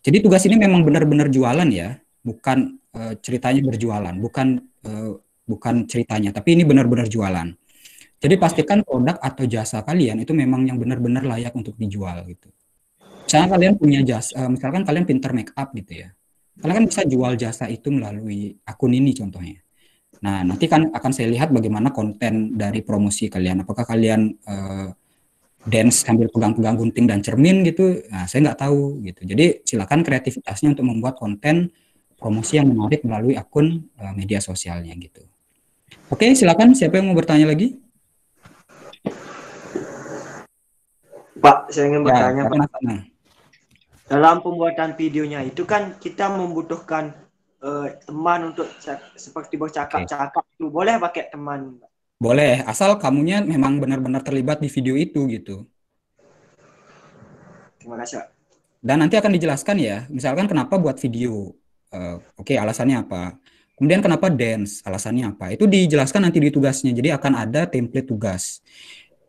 Jadi tugas ini memang benar-benar jualan ya, bukan uh, ceritanya berjualan, bukan uh, bukan ceritanya, tapi ini benar-benar jualan. Jadi pastikan produk atau jasa kalian itu memang yang benar-benar layak untuk dijual gitu. Misalnya kalian punya jasa, misalkan kalian pinter make up gitu ya. Kalian kan bisa jual jasa itu melalui akun ini contohnya. Nah, nanti kan akan saya lihat bagaimana konten dari promosi kalian. Apakah kalian uh, dance sambil pegang-pegang gunting dan cermin gitu? Nah, saya nggak tahu gitu. Jadi silakan kreativitasnya untuk membuat konten promosi yang menarik melalui akun uh, media sosialnya gitu. Oke, silakan siapa yang mau bertanya lagi? Pak, saya ingin ya, bertanya, ya, Pak. Dalam pembuatan videonya itu kan kita membutuhkan Eh, teman untuk seperti bercakap-cakap okay. itu boleh pakai teman boleh asal kamunya memang benar-benar terlibat di video itu gitu terima kasih Pak. dan nanti akan dijelaskan ya misalkan kenapa buat video uh, oke okay, alasannya apa kemudian kenapa dance alasannya apa itu dijelaskan nanti di tugasnya jadi akan ada template tugas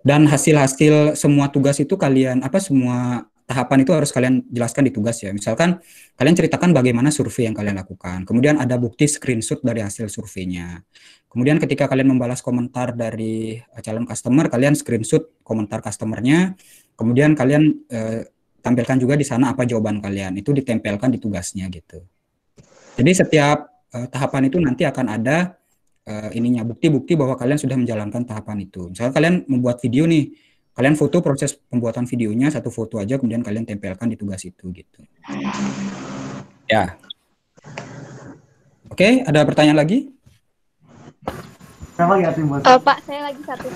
dan hasil-hasil semua tugas itu kalian apa semua tahapan itu harus kalian jelaskan di tugas ya. Misalkan kalian ceritakan bagaimana survei yang kalian lakukan. Kemudian ada bukti screenshot dari hasil surveinya. Kemudian ketika kalian membalas komentar dari eh, calon customer, kalian screenshot komentar customernya. Kemudian kalian eh, tampilkan juga di sana apa jawaban kalian. Itu ditempelkan di tugasnya gitu. Jadi setiap eh, tahapan itu nanti akan ada eh, ininya bukti-bukti bahwa kalian sudah menjalankan tahapan itu. Misalnya kalian membuat video nih kalian foto proses pembuatan videonya satu foto aja kemudian kalian tempelkan di tugas itu gitu ya oke ada pertanyaan lagi uh, pak saya lagi satu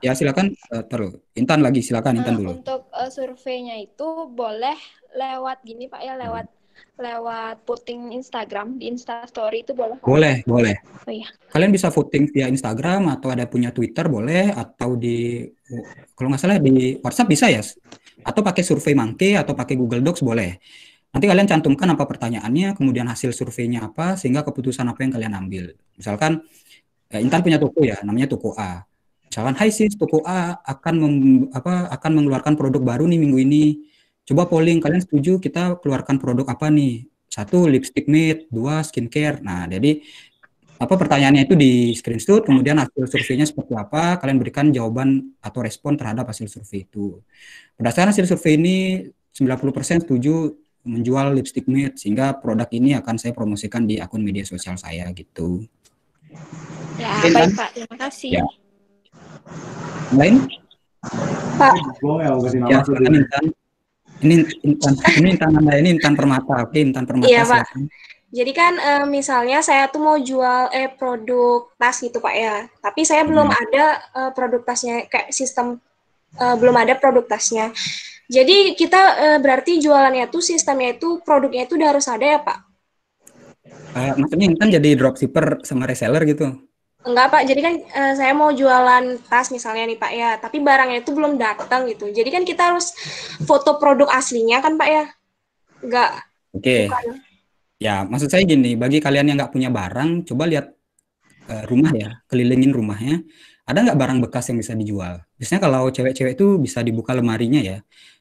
ya silakan eh, uh, terus Intan lagi silakan Intan eh, dulu untuk uh, surveinya itu boleh lewat gini pak ya lewat hmm lewat voting Instagram di Insta Story itu boleh? Boleh, boleh. Oh iya. Kalian bisa voting via Instagram atau ada punya Twitter boleh atau di kalau nggak salah di WhatsApp bisa ya? Atau pakai survei mangke atau pakai Google Docs boleh. Nanti kalian cantumkan apa pertanyaannya, kemudian hasil surveinya apa, sehingga keputusan apa yang kalian ambil. Misalkan ya, Intan punya toko ya, namanya toko A. Misalkan, Hai sis, toko A akan mem, apa akan mengeluarkan produk baru nih minggu ini Coba polling, kalian setuju kita keluarkan produk apa nih? Satu, lipstick matte, dua, skincare. Nah, jadi apa pertanyaannya itu di screenshot, kemudian hasil surveinya seperti apa, kalian berikan jawaban atau respon terhadap hasil survei itu. Berdasarkan hasil survei ini, 90% setuju menjual lipstick matte, sehingga produk ini akan saya promosikan di akun media sosial saya gitu. Ya, baik Pak, terima kasih. Ya. Lain? Pak. Ya, ini Intan, ini Intan Anda, ini Intan Permata, oke Intan Permata. Iya Pak. Jadi kan e, misalnya saya tuh mau jual eh produk tas gitu Pak ya, tapi saya belum hmm. ada e, produk tasnya kayak sistem e, belum ada produk tasnya. Jadi kita e, berarti jualannya tuh sistemnya itu produknya itu udah harus ada ya Pak? Nah maksudnya Intan jadi dropshipper sama reseller gitu? Enggak Pak, jadi kan uh, saya mau jualan tas misalnya nih Pak ya, tapi barangnya itu belum datang gitu. Jadi kan kita harus foto produk aslinya kan Pak ya? Enggak. Oke. Okay. Ya, maksud saya gini, bagi kalian yang nggak punya barang, coba lihat uh, rumah ya, kelilingin rumahnya. Ada nggak barang bekas yang bisa dijual? Biasanya kalau cewek-cewek itu bisa dibuka lemarinya ya.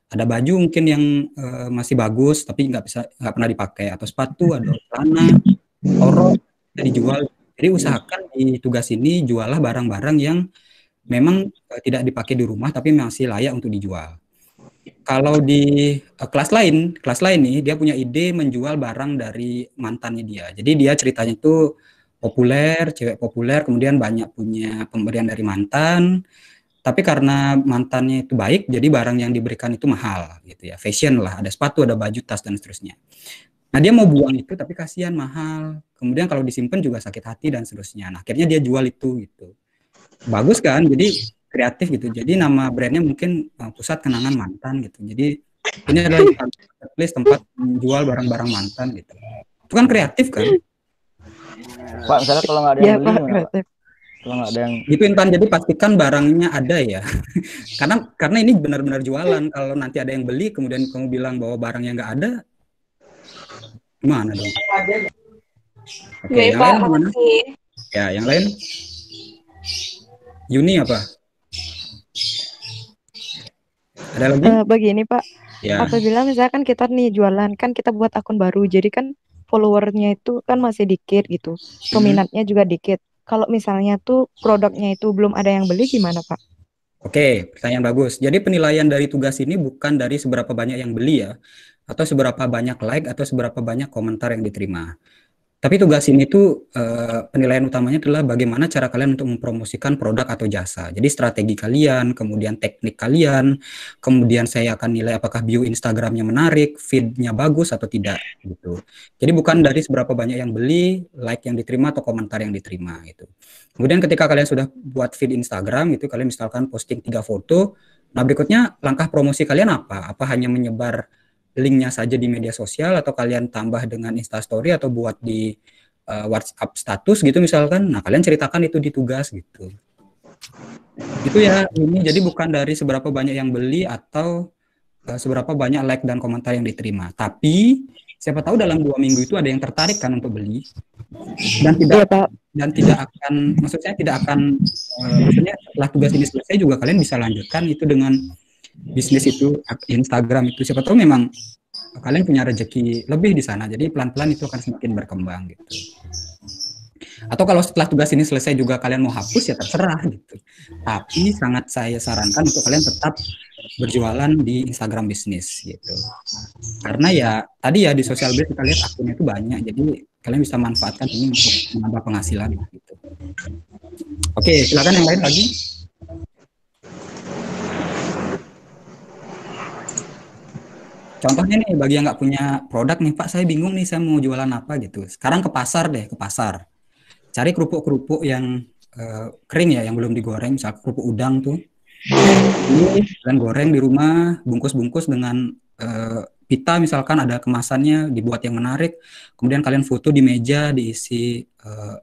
Ada baju mungkin yang uh, masih bagus tapi nggak bisa nggak pernah dipakai atau sepatu atau celana, orang, bisa dijual jadi hmm. usahakan di tugas ini jualah barang-barang yang memang e, tidak dipakai di rumah tapi masih layak untuk dijual. Kalau di uh, kelas lain, kelas lain nih dia punya ide menjual barang dari mantannya dia. Jadi dia ceritanya itu populer, cewek populer, kemudian banyak punya pemberian dari mantan. Tapi karena mantannya itu baik, jadi barang yang diberikan itu mahal gitu ya. Fashion lah, ada sepatu, ada baju, tas dan seterusnya. Nah, dia mau buang itu tapi kasihan mahal kemudian kalau disimpan juga sakit hati dan seterusnya. Nah, akhirnya dia jual itu gitu. Bagus kan? Jadi kreatif gitu. Jadi nama brandnya mungkin uh, pusat kenangan mantan gitu. Jadi ini adalah place tempat jual barang-barang mantan gitu. Itu kan kreatif kan? Pak, misalnya kalau nggak ada iya, yang ya, beli, Pak, Kalau nggak ada yang itu intan jadi pastikan barangnya ada ya. karena karena ini benar-benar jualan. Kalau nanti ada yang beli kemudian kamu bilang bahwa barangnya nggak ada, gimana dong? Oke, iya, yang lain gimana? Ya, yang lain? Yuni apa? Ada lagi? Uh, begini, Pak. Ya. Apabila misalkan kita nih jualan, kan kita buat akun baru, jadi kan followernya itu kan masih dikit gitu, hmm. peminatnya juga dikit. Kalau misalnya tuh produknya itu belum ada yang beli, gimana Pak? Oke, pertanyaan bagus. Jadi penilaian dari tugas ini bukan dari seberapa banyak yang beli ya, atau seberapa banyak like atau seberapa banyak komentar yang diterima. Tapi tugas ini tuh eh, penilaian utamanya adalah bagaimana cara kalian untuk mempromosikan produk atau jasa. Jadi strategi kalian, kemudian teknik kalian, kemudian saya akan nilai apakah bio Instagramnya menarik, feednya bagus atau tidak gitu. Jadi bukan dari seberapa banyak yang beli, like yang diterima atau komentar yang diterima gitu. Kemudian ketika kalian sudah buat feed Instagram itu kalian misalkan posting tiga foto, nah berikutnya langkah promosi kalian apa? Apa hanya menyebar linknya saja di media sosial atau kalian tambah dengan instastory atau buat di uh, WhatsApp status gitu misalkan. Nah kalian ceritakan itu di tugas gitu. Itu ya ini jadi bukan dari seberapa banyak yang beli atau uh, seberapa banyak like dan komentar yang diterima. Tapi siapa tahu dalam dua minggu itu ada yang tertarik kan untuk beli dan iya, tidak ya, Pak. dan tidak akan maksudnya tidak akan uh, maksudnya setelah tugas ini selesai juga kalian bisa lanjutkan itu dengan bisnis itu Instagram itu siapa tahu memang kalian punya rezeki lebih di sana jadi pelan-pelan itu akan semakin berkembang gitu atau kalau setelah tugas ini selesai juga kalian mau hapus ya terserah gitu tapi sangat saya sarankan untuk kalian tetap berjualan di Instagram bisnis gitu karena ya tadi ya di sosial media kita lihat akunnya itu banyak jadi kalian bisa manfaatkan ini untuk menambah penghasilan gitu oke silakan yang lain lagi Contohnya nih bagi yang nggak punya produk nih Pak, saya bingung nih saya mau jualan apa gitu. Sekarang ke pasar deh, ke pasar. Cari kerupuk-kerupuk yang uh, kering ya, yang belum digoreng, misal kerupuk udang tuh. dan goreng di rumah, bungkus-bungkus dengan uh, pita misalkan ada kemasannya dibuat yang menarik. Kemudian kalian foto di meja diisi uh, eh,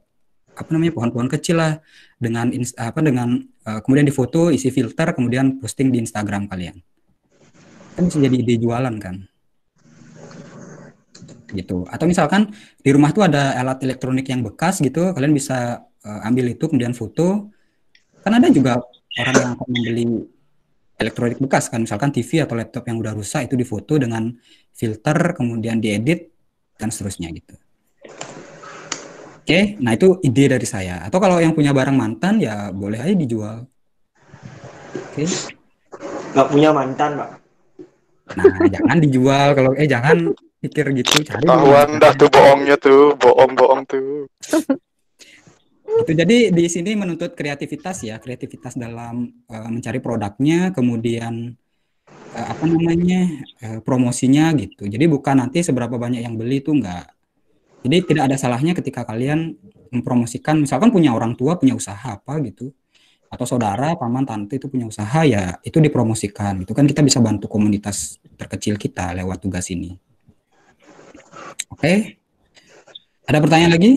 apa namanya pohon-pohon kecil lah dengan apa dengan uh, kemudian difoto isi filter kemudian posting di Instagram kalian kan bisa jadi ide jualan kan gitu atau misalkan di rumah tuh ada alat elektronik yang bekas gitu kalian bisa uh, ambil itu kemudian foto kan ada juga orang yang akan membeli elektronik bekas kan misalkan TV atau laptop yang udah rusak itu difoto dengan filter kemudian diedit dan seterusnya gitu oke okay? nah itu ide dari saya atau kalau yang punya barang mantan ya boleh aja dijual oke okay? nggak punya mantan pak Nah, jangan dijual kalau eh jangan pikir gitu cari. Tahuan dah tuh bohongnya tuh, bohong-bohong tuh. Itu jadi di sini menuntut kreativitas ya, kreativitas dalam uh, mencari produknya, kemudian uh, apa namanya uh, promosinya gitu. Jadi bukan nanti seberapa banyak yang beli itu enggak. Jadi tidak ada salahnya ketika kalian mempromosikan, misalkan punya orang tua, punya usaha apa gitu, atau saudara, paman, tante itu punya usaha ya itu dipromosikan. Itu kan kita bisa bantu komunitas terkecil kita lewat tugas ini. Oke. Okay. Ada pertanyaan lagi?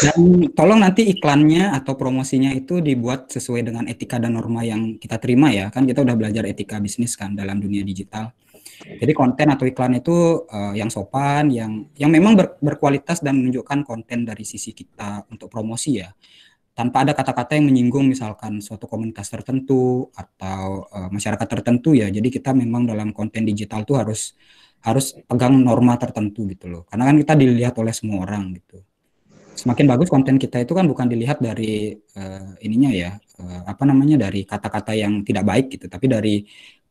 Dan tolong nanti iklannya atau promosinya itu dibuat sesuai dengan etika dan norma yang kita terima ya. Kan kita udah belajar etika bisnis kan dalam dunia digital. Jadi konten atau iklan itu uh, yang sopan, yang yang memang ber, berkualitas dan menunjukkan konten dari sisi kita untuk promosi ya. Tanpa ada kata-kata yang menyinggung misalkan suatu komunitas tertentu atau uh, masyarakat tertentu ya. Jadi kita memang dalam konten digital itu harus harus pegang norma tertentu gitu loh. Karena kan kita dilihat oleh semua orang gitu. Semakin bagus konten kita itu kan bukan dilihat dari uh, ininya ya, uh, apa namanya dari kata-kata yang tidak baik gitu, tapi dari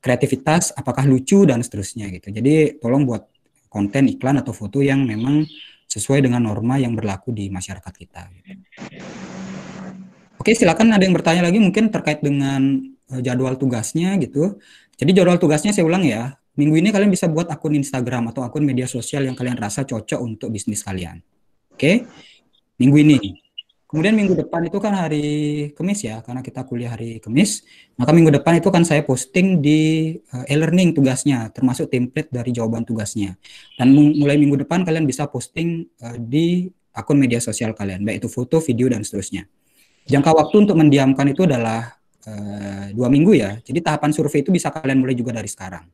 kreativitas apakah lucu dan seterusnya gitu jadi tolong buat konten iklan atau foto yang memang sesuai dengan norma yang berlaku di masyarakat kita gitu. oke silakan ada yang bertanya lagi mungkin terkait dengan eh, jadwal tugasnya gitu jadi jadwal tugasnya saya ulang ya minggu ini kalian bisa buat akun Instagram atau akun media sosial yang kalian rasa cocok untuk bisnis kalian oke minggu ini Kemudian minggu depan itu kan hari Kamis ya, karena kita kuliah hari Kamis. Maka minggu depan itu kan saya posting di eh, e-learning tugasnya, termasuk template dari jawaban tugasnya. Dan mulai minggu depan kalian bisa posting eh, di akun media sosial kalian, baik itu foto, video, dan seterusnya. Jangka waktu untuk mendiamkan itu adalah eh, dua minggu ya. Jadi tahapan survei itu bisa kalian mulai juga dari sekarang.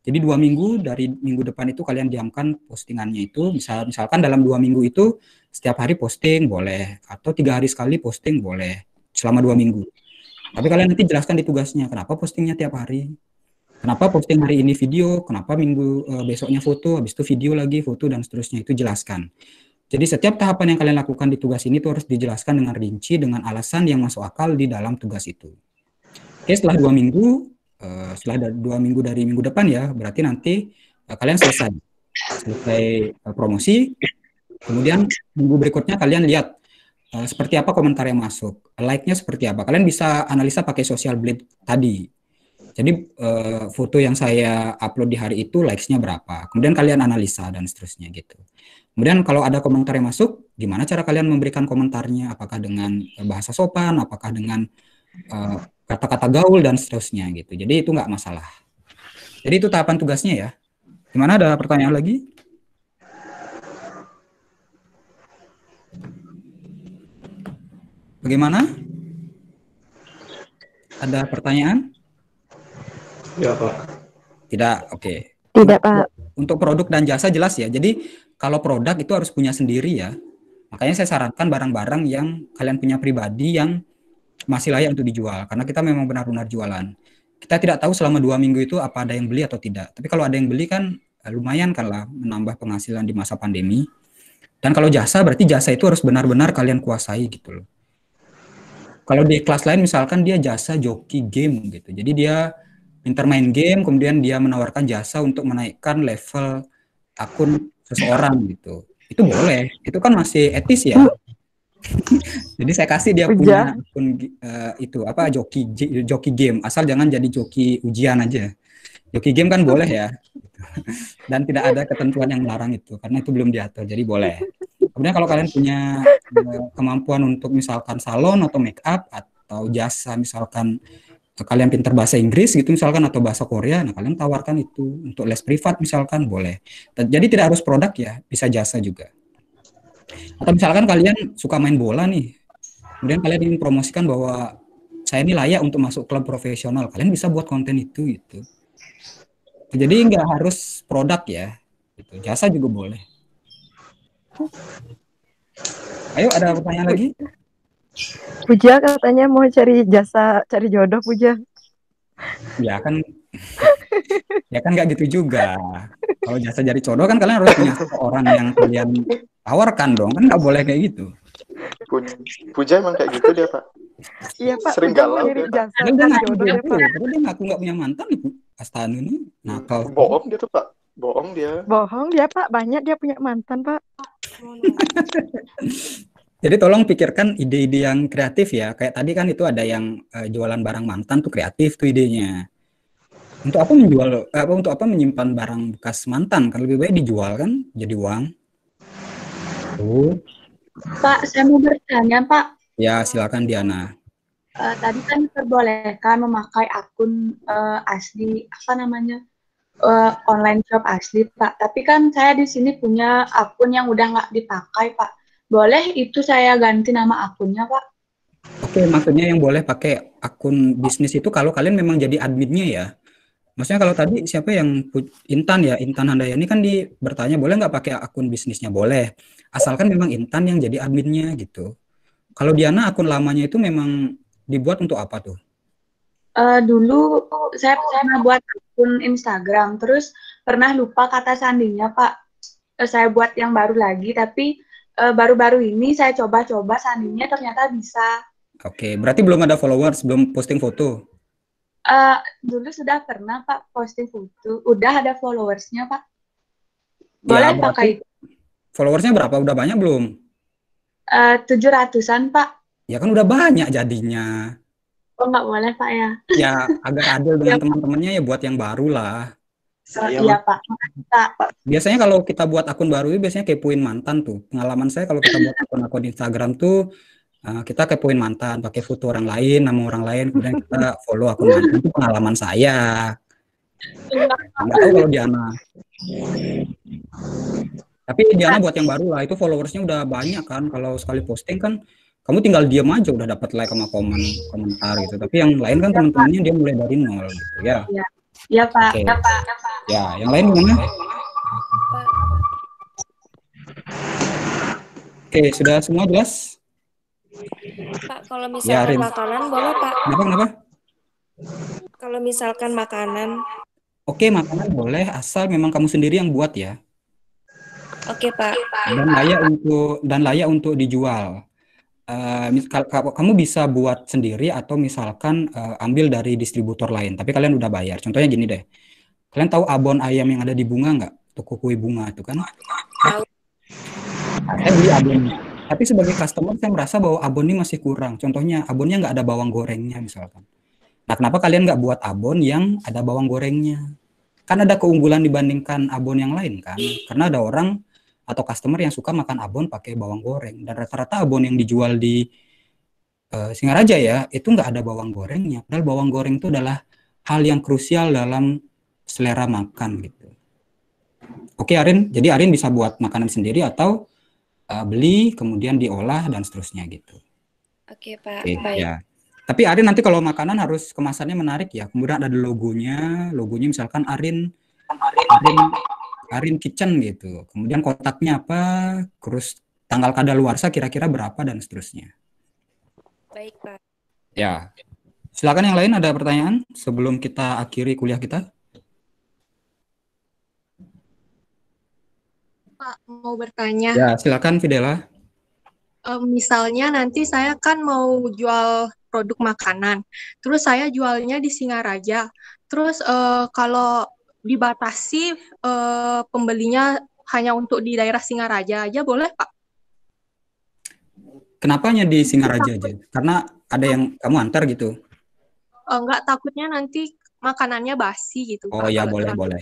Jadi dua minggu dari minggu depan itu kalian diamkan postingannya itu. Misal, misalkan dalam dua minggu itu setiap hari posting boleh atau tiga hari sekali posting boleh selama dua minggu. Tapi kalian nanti jelaskan di tugasnya kenapa postingnya tiap hari, kenapa posting hari ini video, kenapa minggu e, besoknya foto, habis itu video lagi foto dan seterusnya itu jelaskan. Jadi setiap tahapan yang kalian lakukan di tugas ini itu harus dijelaskan dengan rinci dengan alasan yang masuk akal di dalam tugas itu. Oke, setelah dua minggu Eh, setelah dua minggu dari minggu depan ya, berarti nanti uh, kalian selesai selesai uh, promosi. Kemudian minggu berikutnya kalian lihat uh, seperti apa komentar yang masuk, like-nya seperti apa. Kalian bisa analisa pakai social blade tadi. Jadi uh, foto yang saya upload di hari itu likes-nya berapa. Kemudian kalian analisa dan seterusnya gitu. Kemudian kalau ada komentar yang masuk, gimana cara kalian memberikan komentarnya? Apakah dengan bahasa sopan? Apakah dengan uh, kata-kata gaul dan seterusnya gitu. Jadi itu nggak masalah. Jadi itu tahapan tugasnya ya. Gimana ada pertanyaan lagi? Bagaimana? Ada pertanyaan? Ya Pak. Tidak, oke. Okay. Tidak Pak. Untuk produk dan jasa jelas ya. Jadi kalau produk itu harus punya sendiri ya. Makanya saya sarankan barang-barang yang kalian punya pribadi yang masih layak untuk dijual karena kita memang benar-benar jualan. Kita tidak tahu selama dua minggu itu apa ada yang beli atau tidak. Tapi kalau ada yang beli kan eh, lumayan kan lah menambah penghasilan di masa pandemi. Dan kalau jasa berarti jasa itu harus benar-benar kalian kuasai gitu loh. Kalau di kelas lain misalkan dia jasa joki game gitu. Jadi dia pintar main game kemudian dia menawarkan jasa untuk menaikkan level akun seseorang gitu. Itu boleh. Itu kan masih etis ya jadi saya kasih dia punya iya. akun uh, itu apa joki joki game asal jangan jadi joki ujian aja. Joki game kan boleh ya. Dan tidak ada ketentuan yang melarang itu karena itu belum diatur. Jadi boleh. Kemudian kalau kalian punya eh, kemampuan untuk misalkan salon atau make up atau jasa misalkan kalian pinter bahasa Inggris gitu misalkan atau bahasa Korea, nah kalian tawarkan itu untuk les privat misalkan boleh. Jadi tidak harus produk ya, bisa jasa juga. Atau misalkan kalian suka main bola nih, kemudian kalian ingin promosikan bahwa saya ini layak untuk masuk klub profesional, kalian bisa buat konten itu gitu. Jadi nggak harus produk ya, gitu. jasa juga boleh. Ayo ada pertanyaan lagi? Puja katanya mau cari jasa, cari jodoh Puja. Ya kan ya kan nggak gitu juga. Kalau jasa jari codo kan kalian harus punya orang yang kalian tawarkan dong. Kan nggak boleh kayak gitu. Puja emang kayak gitu dia, Pak. Iya, Pak. Sering galau dia, Pak. Dia ngaku dia, ya, Pak. berarti dia ngaku nggak punya mantan, Ibu. Astana ini kalau Bohong dia tuh, Pak. Bohong dia. Bohong dia, Pak. Banyak dia punya mantan, Pak. Jadi tolong pikirkan ide-ide yang kreatif ya. Kayak tadi kan itu ada yang uh, jualan barang mantan tuh kreatif tuh idenya. Untuk apa menjual eh, apa untuk apa menyimpan barang bekas mantan? Kan lebih baik dijual kan jadi uang. Tuh. Pak, saya mau bertanya, Pak. Ya, silakan Diana. Uh, tadi kan diperbolehkan memakai akun uh, eh, asli apa namanya? Uh, online shop asli, Pak. Tapi kan saya di sini punya akun yang udah nggak dipakai, Pak. Boleh itu saya ganti nama akunnya, Pak? Oke, maksudnya yang boleh pakai akun bisnis itu kalau kalian memang jadi adminnya ya. Maksudnya kalau tadi siapa yang Intan ya Intan Handayani kan di bertanya boleh nggak pakai akun bisnisnya boleh asalkan memang Intan yang jadi adminnya gitu. Kalau Diana akun lamanya itu memang dibuat untuk apa tuh? Uh, dulu saya pernah buat akun Instagram terus pernah lupa kata sandinya Pak. Eh, saya buat yang baru lagi tapi eh, baru-baru uh, ini saya coba-coba sandinya ternyata bisa. Oke, okay, berarti belum ada followers, belum posting foto uh, dulu sudah pernah Pak posting foto, udah ada followersnya Pak. Ya, boleh ya, pakai. Followersnya berapa? Udah banyak belum? Eh, tujuh ratusan Pak. Ya kan udah banyak jadinya. Oh nggak boleh Pak ya? Ya agak adil dengan ya, teman-temannya ya buat yang baru lah. iya, iya Pak. Pak. Biasanya kalau kita buat akun baru biasanya kepoin mantan tuh. Pengalaman saya kalau kita buat akun-akun Instagram tuh Eh, kita kepoin mantan pakai foto orang lain nama orang lain kemudian kita follow akun mantan itu pengalaman saya nggak tahu kalau Diana tapi Diana buat yang baru lah itu followersnya udah banyak kan kalau sekali posting kan kamu tinggal diam aja udah dapat like sama komen komentar gitu tapi yang lain kan ya, teman-temannya dia mulai dari nol gitu ya ya, ya pak ya pak ya yang lain gimana oke okay, sudah semua jelas Pak, kalau misalkan ya, makanan boleh, Pak? Kenapa, kenapa? Kalau misalkan makanan. Oke, makanan boleh asal memang kamu sendiri yang buat ya. Oke, Pak. Dan layak untuk dan layak untuk dijual. Uh, kamu bisa buat sendiri atau misalkan uh, ambil dari distributor lain, tapi kalian udah bayar. Contohnya gini deh. Kalian tahu abon ayam yang ada di bunga nggak? Toko kue bunga itu kan? Tahu. Saya beli abonnya tapi sebagai customer saya merasa bahwa abon ini masih kurang. Contohnya abonnya nggak ada bawang gorengnya misalkan. Nah kenapa kalian nggak buat abon yang ada bawang gorengnya? Kan ada keunggulan dibandingkan abon yang lain kan? Karena ada orang atau customer yang suka makan abon pakai bawang goreng dan rata-rata abon yang dijual di uh, Singaraja ya itu nggak ada bawang gorengnya. Padahal bawang goreng itu adalah hal yang krusial dalam selera makan gitu. Oke Arin, jadi Arin bisa buat makanan sendiri atau uh, beli, kemudian diolah dan seterusnya gitu. Oke pak. Oke, Baik. Ya. Tapi Arin nanti kalau makanan harus kemasannya menarik ya. Kemudian ada logonya, logonya misalkan Arin, Arin, Arin, Arin Kitchen gitu. Kemudian kotaknya apa, terus tanggal kadaluarsa kira-kira berapa dan seterusnya. Baik pak. Ya. Silakan yang lain ada pertanyaan sebelum kita akhiri kuliah kita. Pak mau bertanya. Ya, silakan Fidela. Um, misalnya nanti saya kan mau jual produk makanan. Terus saya jualnya di Singaraja. Terus uh, kalau dibatasi uh, pembelinya hanya untuk di daerah Singaraja aja boleh, Pak? Kenapa hanya di Singaraja aja? Karena ada yang kamu antar gitu? Eh, enggak, takutnya nanti makanannya basi gitu. Oh iya ya boleh, boleh.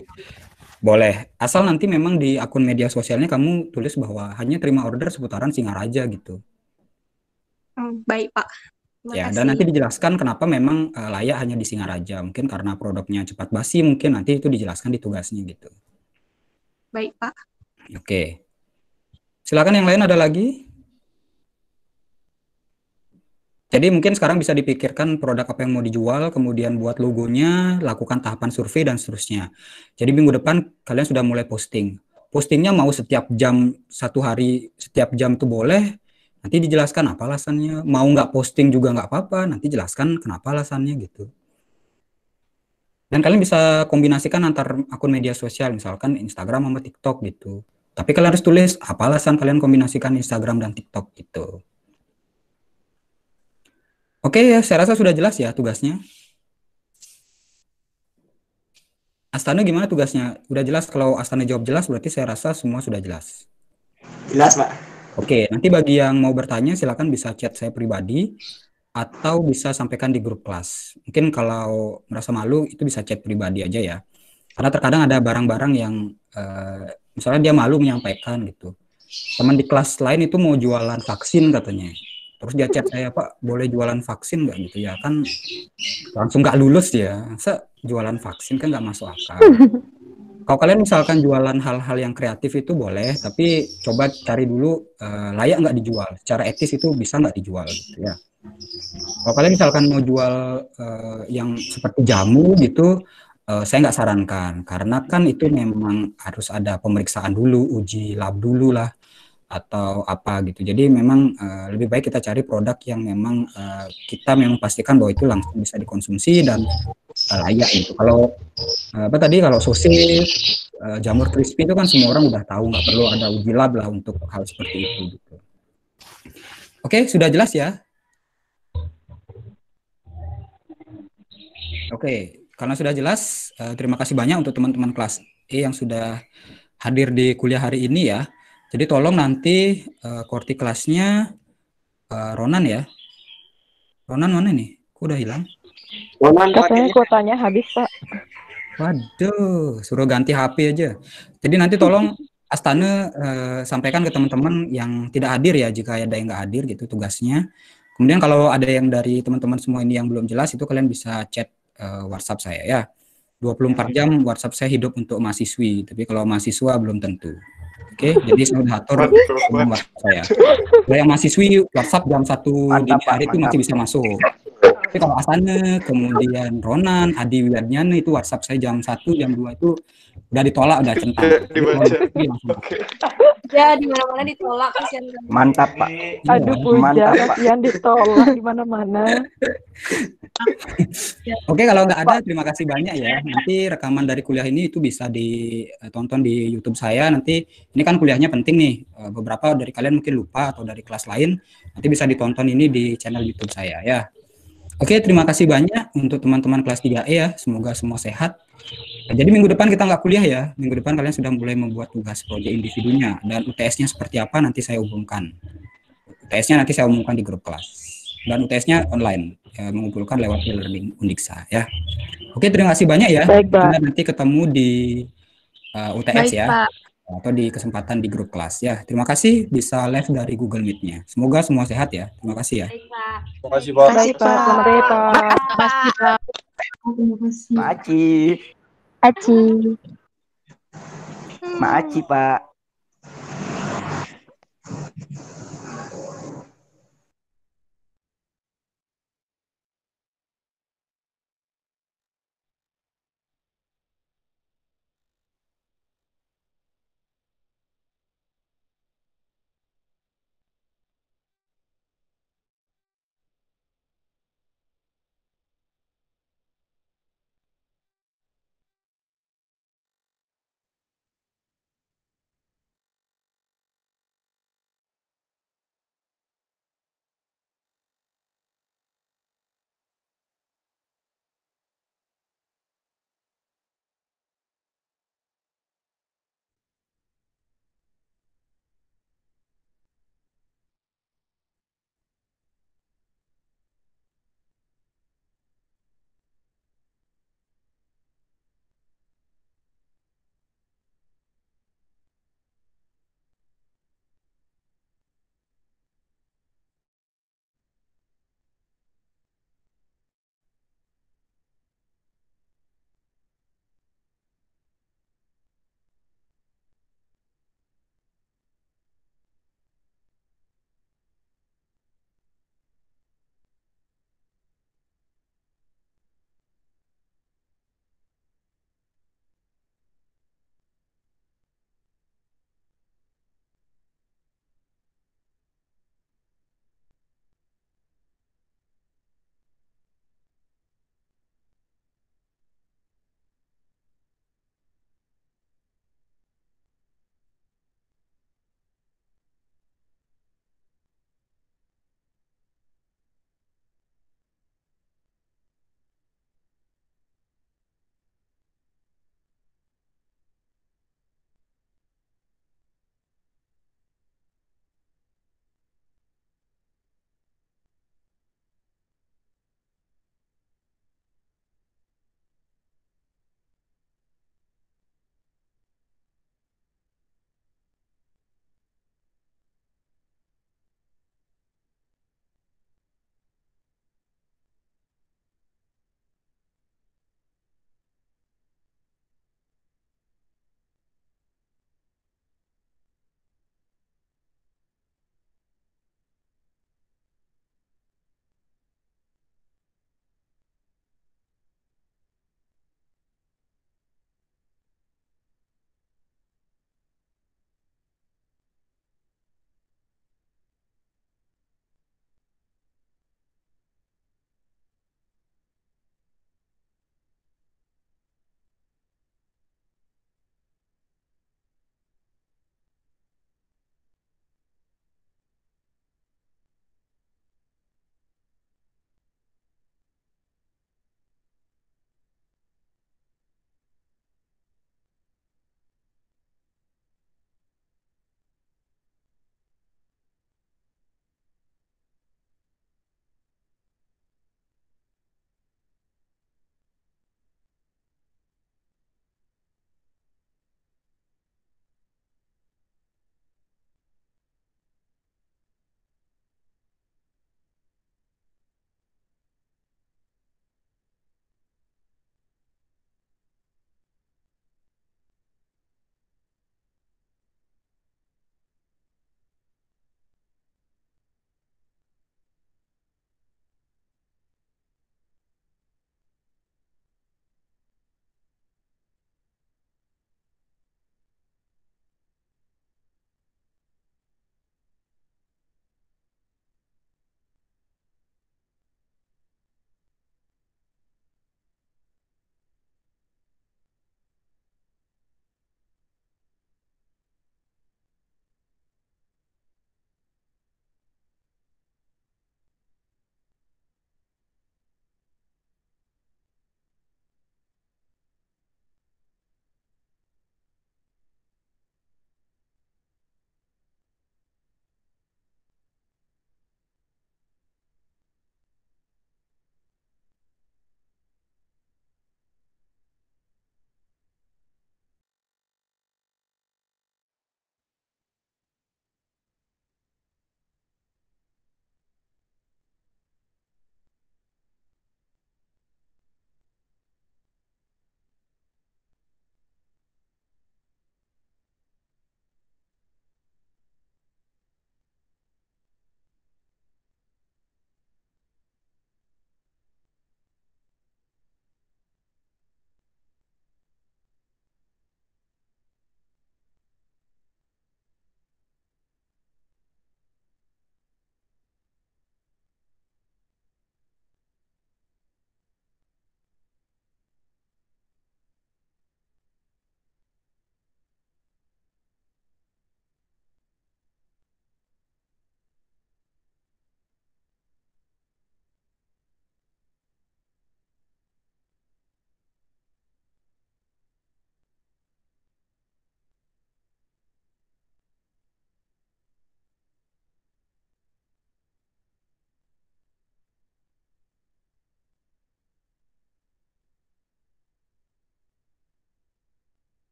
Boleh, asal nanti memang di akun media sosialnya kamu tulis bahwa hanya terima order seputaran Singaraja gitu. Hmm, baik Pak. Terima Ya, dan nanti dijelaskan kenapa memang eh, layak hanya di Singaraja. Mungkin karena produknya cepat basi, mungkin nanti itu dijelaskan di tugasnya gitu. Baik Pak. Oke. Silakan yang lain ada lagi? Jadi mungkin sekarang bisa dipikirkan produk apa yang mau dijual, kemudian buat logonya, lakukan tahapan survei dan seterusnya. Jadi minggu depan kalian sudah mulai posting. Postingnya mau setiap jam satu hari, setiap jam itu boleh. Nanti dijelaskan apa alasannya. Mau nggak posting juga nggak apa-apa. Nanti jelaskan kenapa alasannya gitu. Dan kalian bisa kombinasikan antar akun media sosial, misalkan Instagram sama TikTok gitu. Tapi kalian harus tulis apa alasan kalian kombinasikan Instagram dan TikTok gitu. Oke okay, ya, saya rasa sudah jelas ya tugasnya. Astana gimana tugasnya? Udah jelas kalau Astana jawab jelas berarti saya rasa semua sudah jelas. Jelas, Pak. Oke, nanti bagi yang mau bertanya silakan bisa chat saya pribadi atau bisa sampaikan di grup kelas. Mungkin kalau merasa malu itu bisa chat pribadi aja ya. Karena terkadang ada barang-barang yang uh, misalnya dia malu menyampaikan gitu. Teman di kelas lain itu mau jualan vaksin katanya terus dia chat saya pak boleh jualan vaksin nggak gitu ya kan langsung nggak lulus ya se jualan vaksin kan nggak masuk akal kalau kalian misalkan jualan hal-hal yang kreatif itu boleh tapi coba cari dulu uh, layak nggak dijual Cara etis itu bisa nggak dijual gitu ya kalau kalian misalkan mau jual uh, yang seperti jamu gitu uh, saya nggak sarankan karena kan itu memang harus ada pemeriksaan dulu uji lab dulu lah atau apa gitu. Jadi memang uh, lebih baik kita cari produk yang memang uh, kita memang pastikan bahwa itu langsung bisa dikonsumsi dan uh, layak gitu. Kalau uh, apa tadi kalau sosis, uh, jamur crispy itu kan semua orang udah tahu nggak perlu ada uji lab lah untuk hal seperti itu gitu. Oke, sudah jelas ya? Oke, karena sudah jelas, uh, terima kasih banyak untuk teman-teman kelas E yang sudah hadir di kuliah hari ini ya. Jadi tolong nanti uh, kelasnya uh, Ronan ya. Ronan mana nih? Kok udah hilang? Ronan katanya kuotanya habis, Pak. Waduh, suruh ganti HP aja. Jadi nanti tolong Astana uh, sampaikan ke teman-teman yang tidak hadir ya jika ada yang nggak hadir gitu tugasnya. Kemudian kalau ada yang dari teman-teman semua ini yang belum jelas itu kalian bisa chat uh, WhatsApp saya ya. 24 iya. jam WhatsApp saya hidup untuk mahasiswi, tapi kalau mahasiswa belum tentu. Oke, okay, jadi saya udah atur nomor saya. Kalau yang mahasiswi WhatsApp jam satu dini hari itu masih bisa masuk. Tapi kalau Asane, kemudian Ronan, Adi Wiadnyana itu WhatsApp saya jam satu jam dua itu udah ditolak, udah centang. Iya, Dibaca. Ya, di mana-mana ditolak Mantap, Pak. Aduh, pak. yang ditolak di mana-mana. Oke, kalau nggak ada, terima kasih banyak ya. Nanti rekaman dari kuliah ini itu bisa ditonton di YouTube saya. Nanti ini kan kuliahnya penting nih. Eh, beberapa dari kalian mungkin lupa atau dari kelas lain, nanti bisa ditonton ini di channel YouTube saya ya. Oke, terima kasih banyak untuk teman-teman kelas 3E ya. Semoga semua sehat. Jadi minggu depan kita nggak kuliah ya. Minggu depan kalian sudah mulai membuat tugas proyek individunya dan UTS-nya seperti apa nanti saya umumkan. UTS-nya nanti saya umumkan di grup kelas dan UTS-nya online ya, mengumpulkan lewat e-learning Undiksa ya. Oke, terima kasih banyak ya. Baik, Pak. Kita nanti ketemu di uh, UTS Baik, ya. Pak. Atau di kesempatan di grup kelas ya. Terima kasih bisa live dari Google Meet-nya. Semoga semua sehat ya. Terima kasih ya. kasih, Pak. Terima kasih, Pak. Terima kasih, Pak. Terima kasih, Pak. Terima kasih, Pak. Pak Aci. Aci. Maaci, Pak.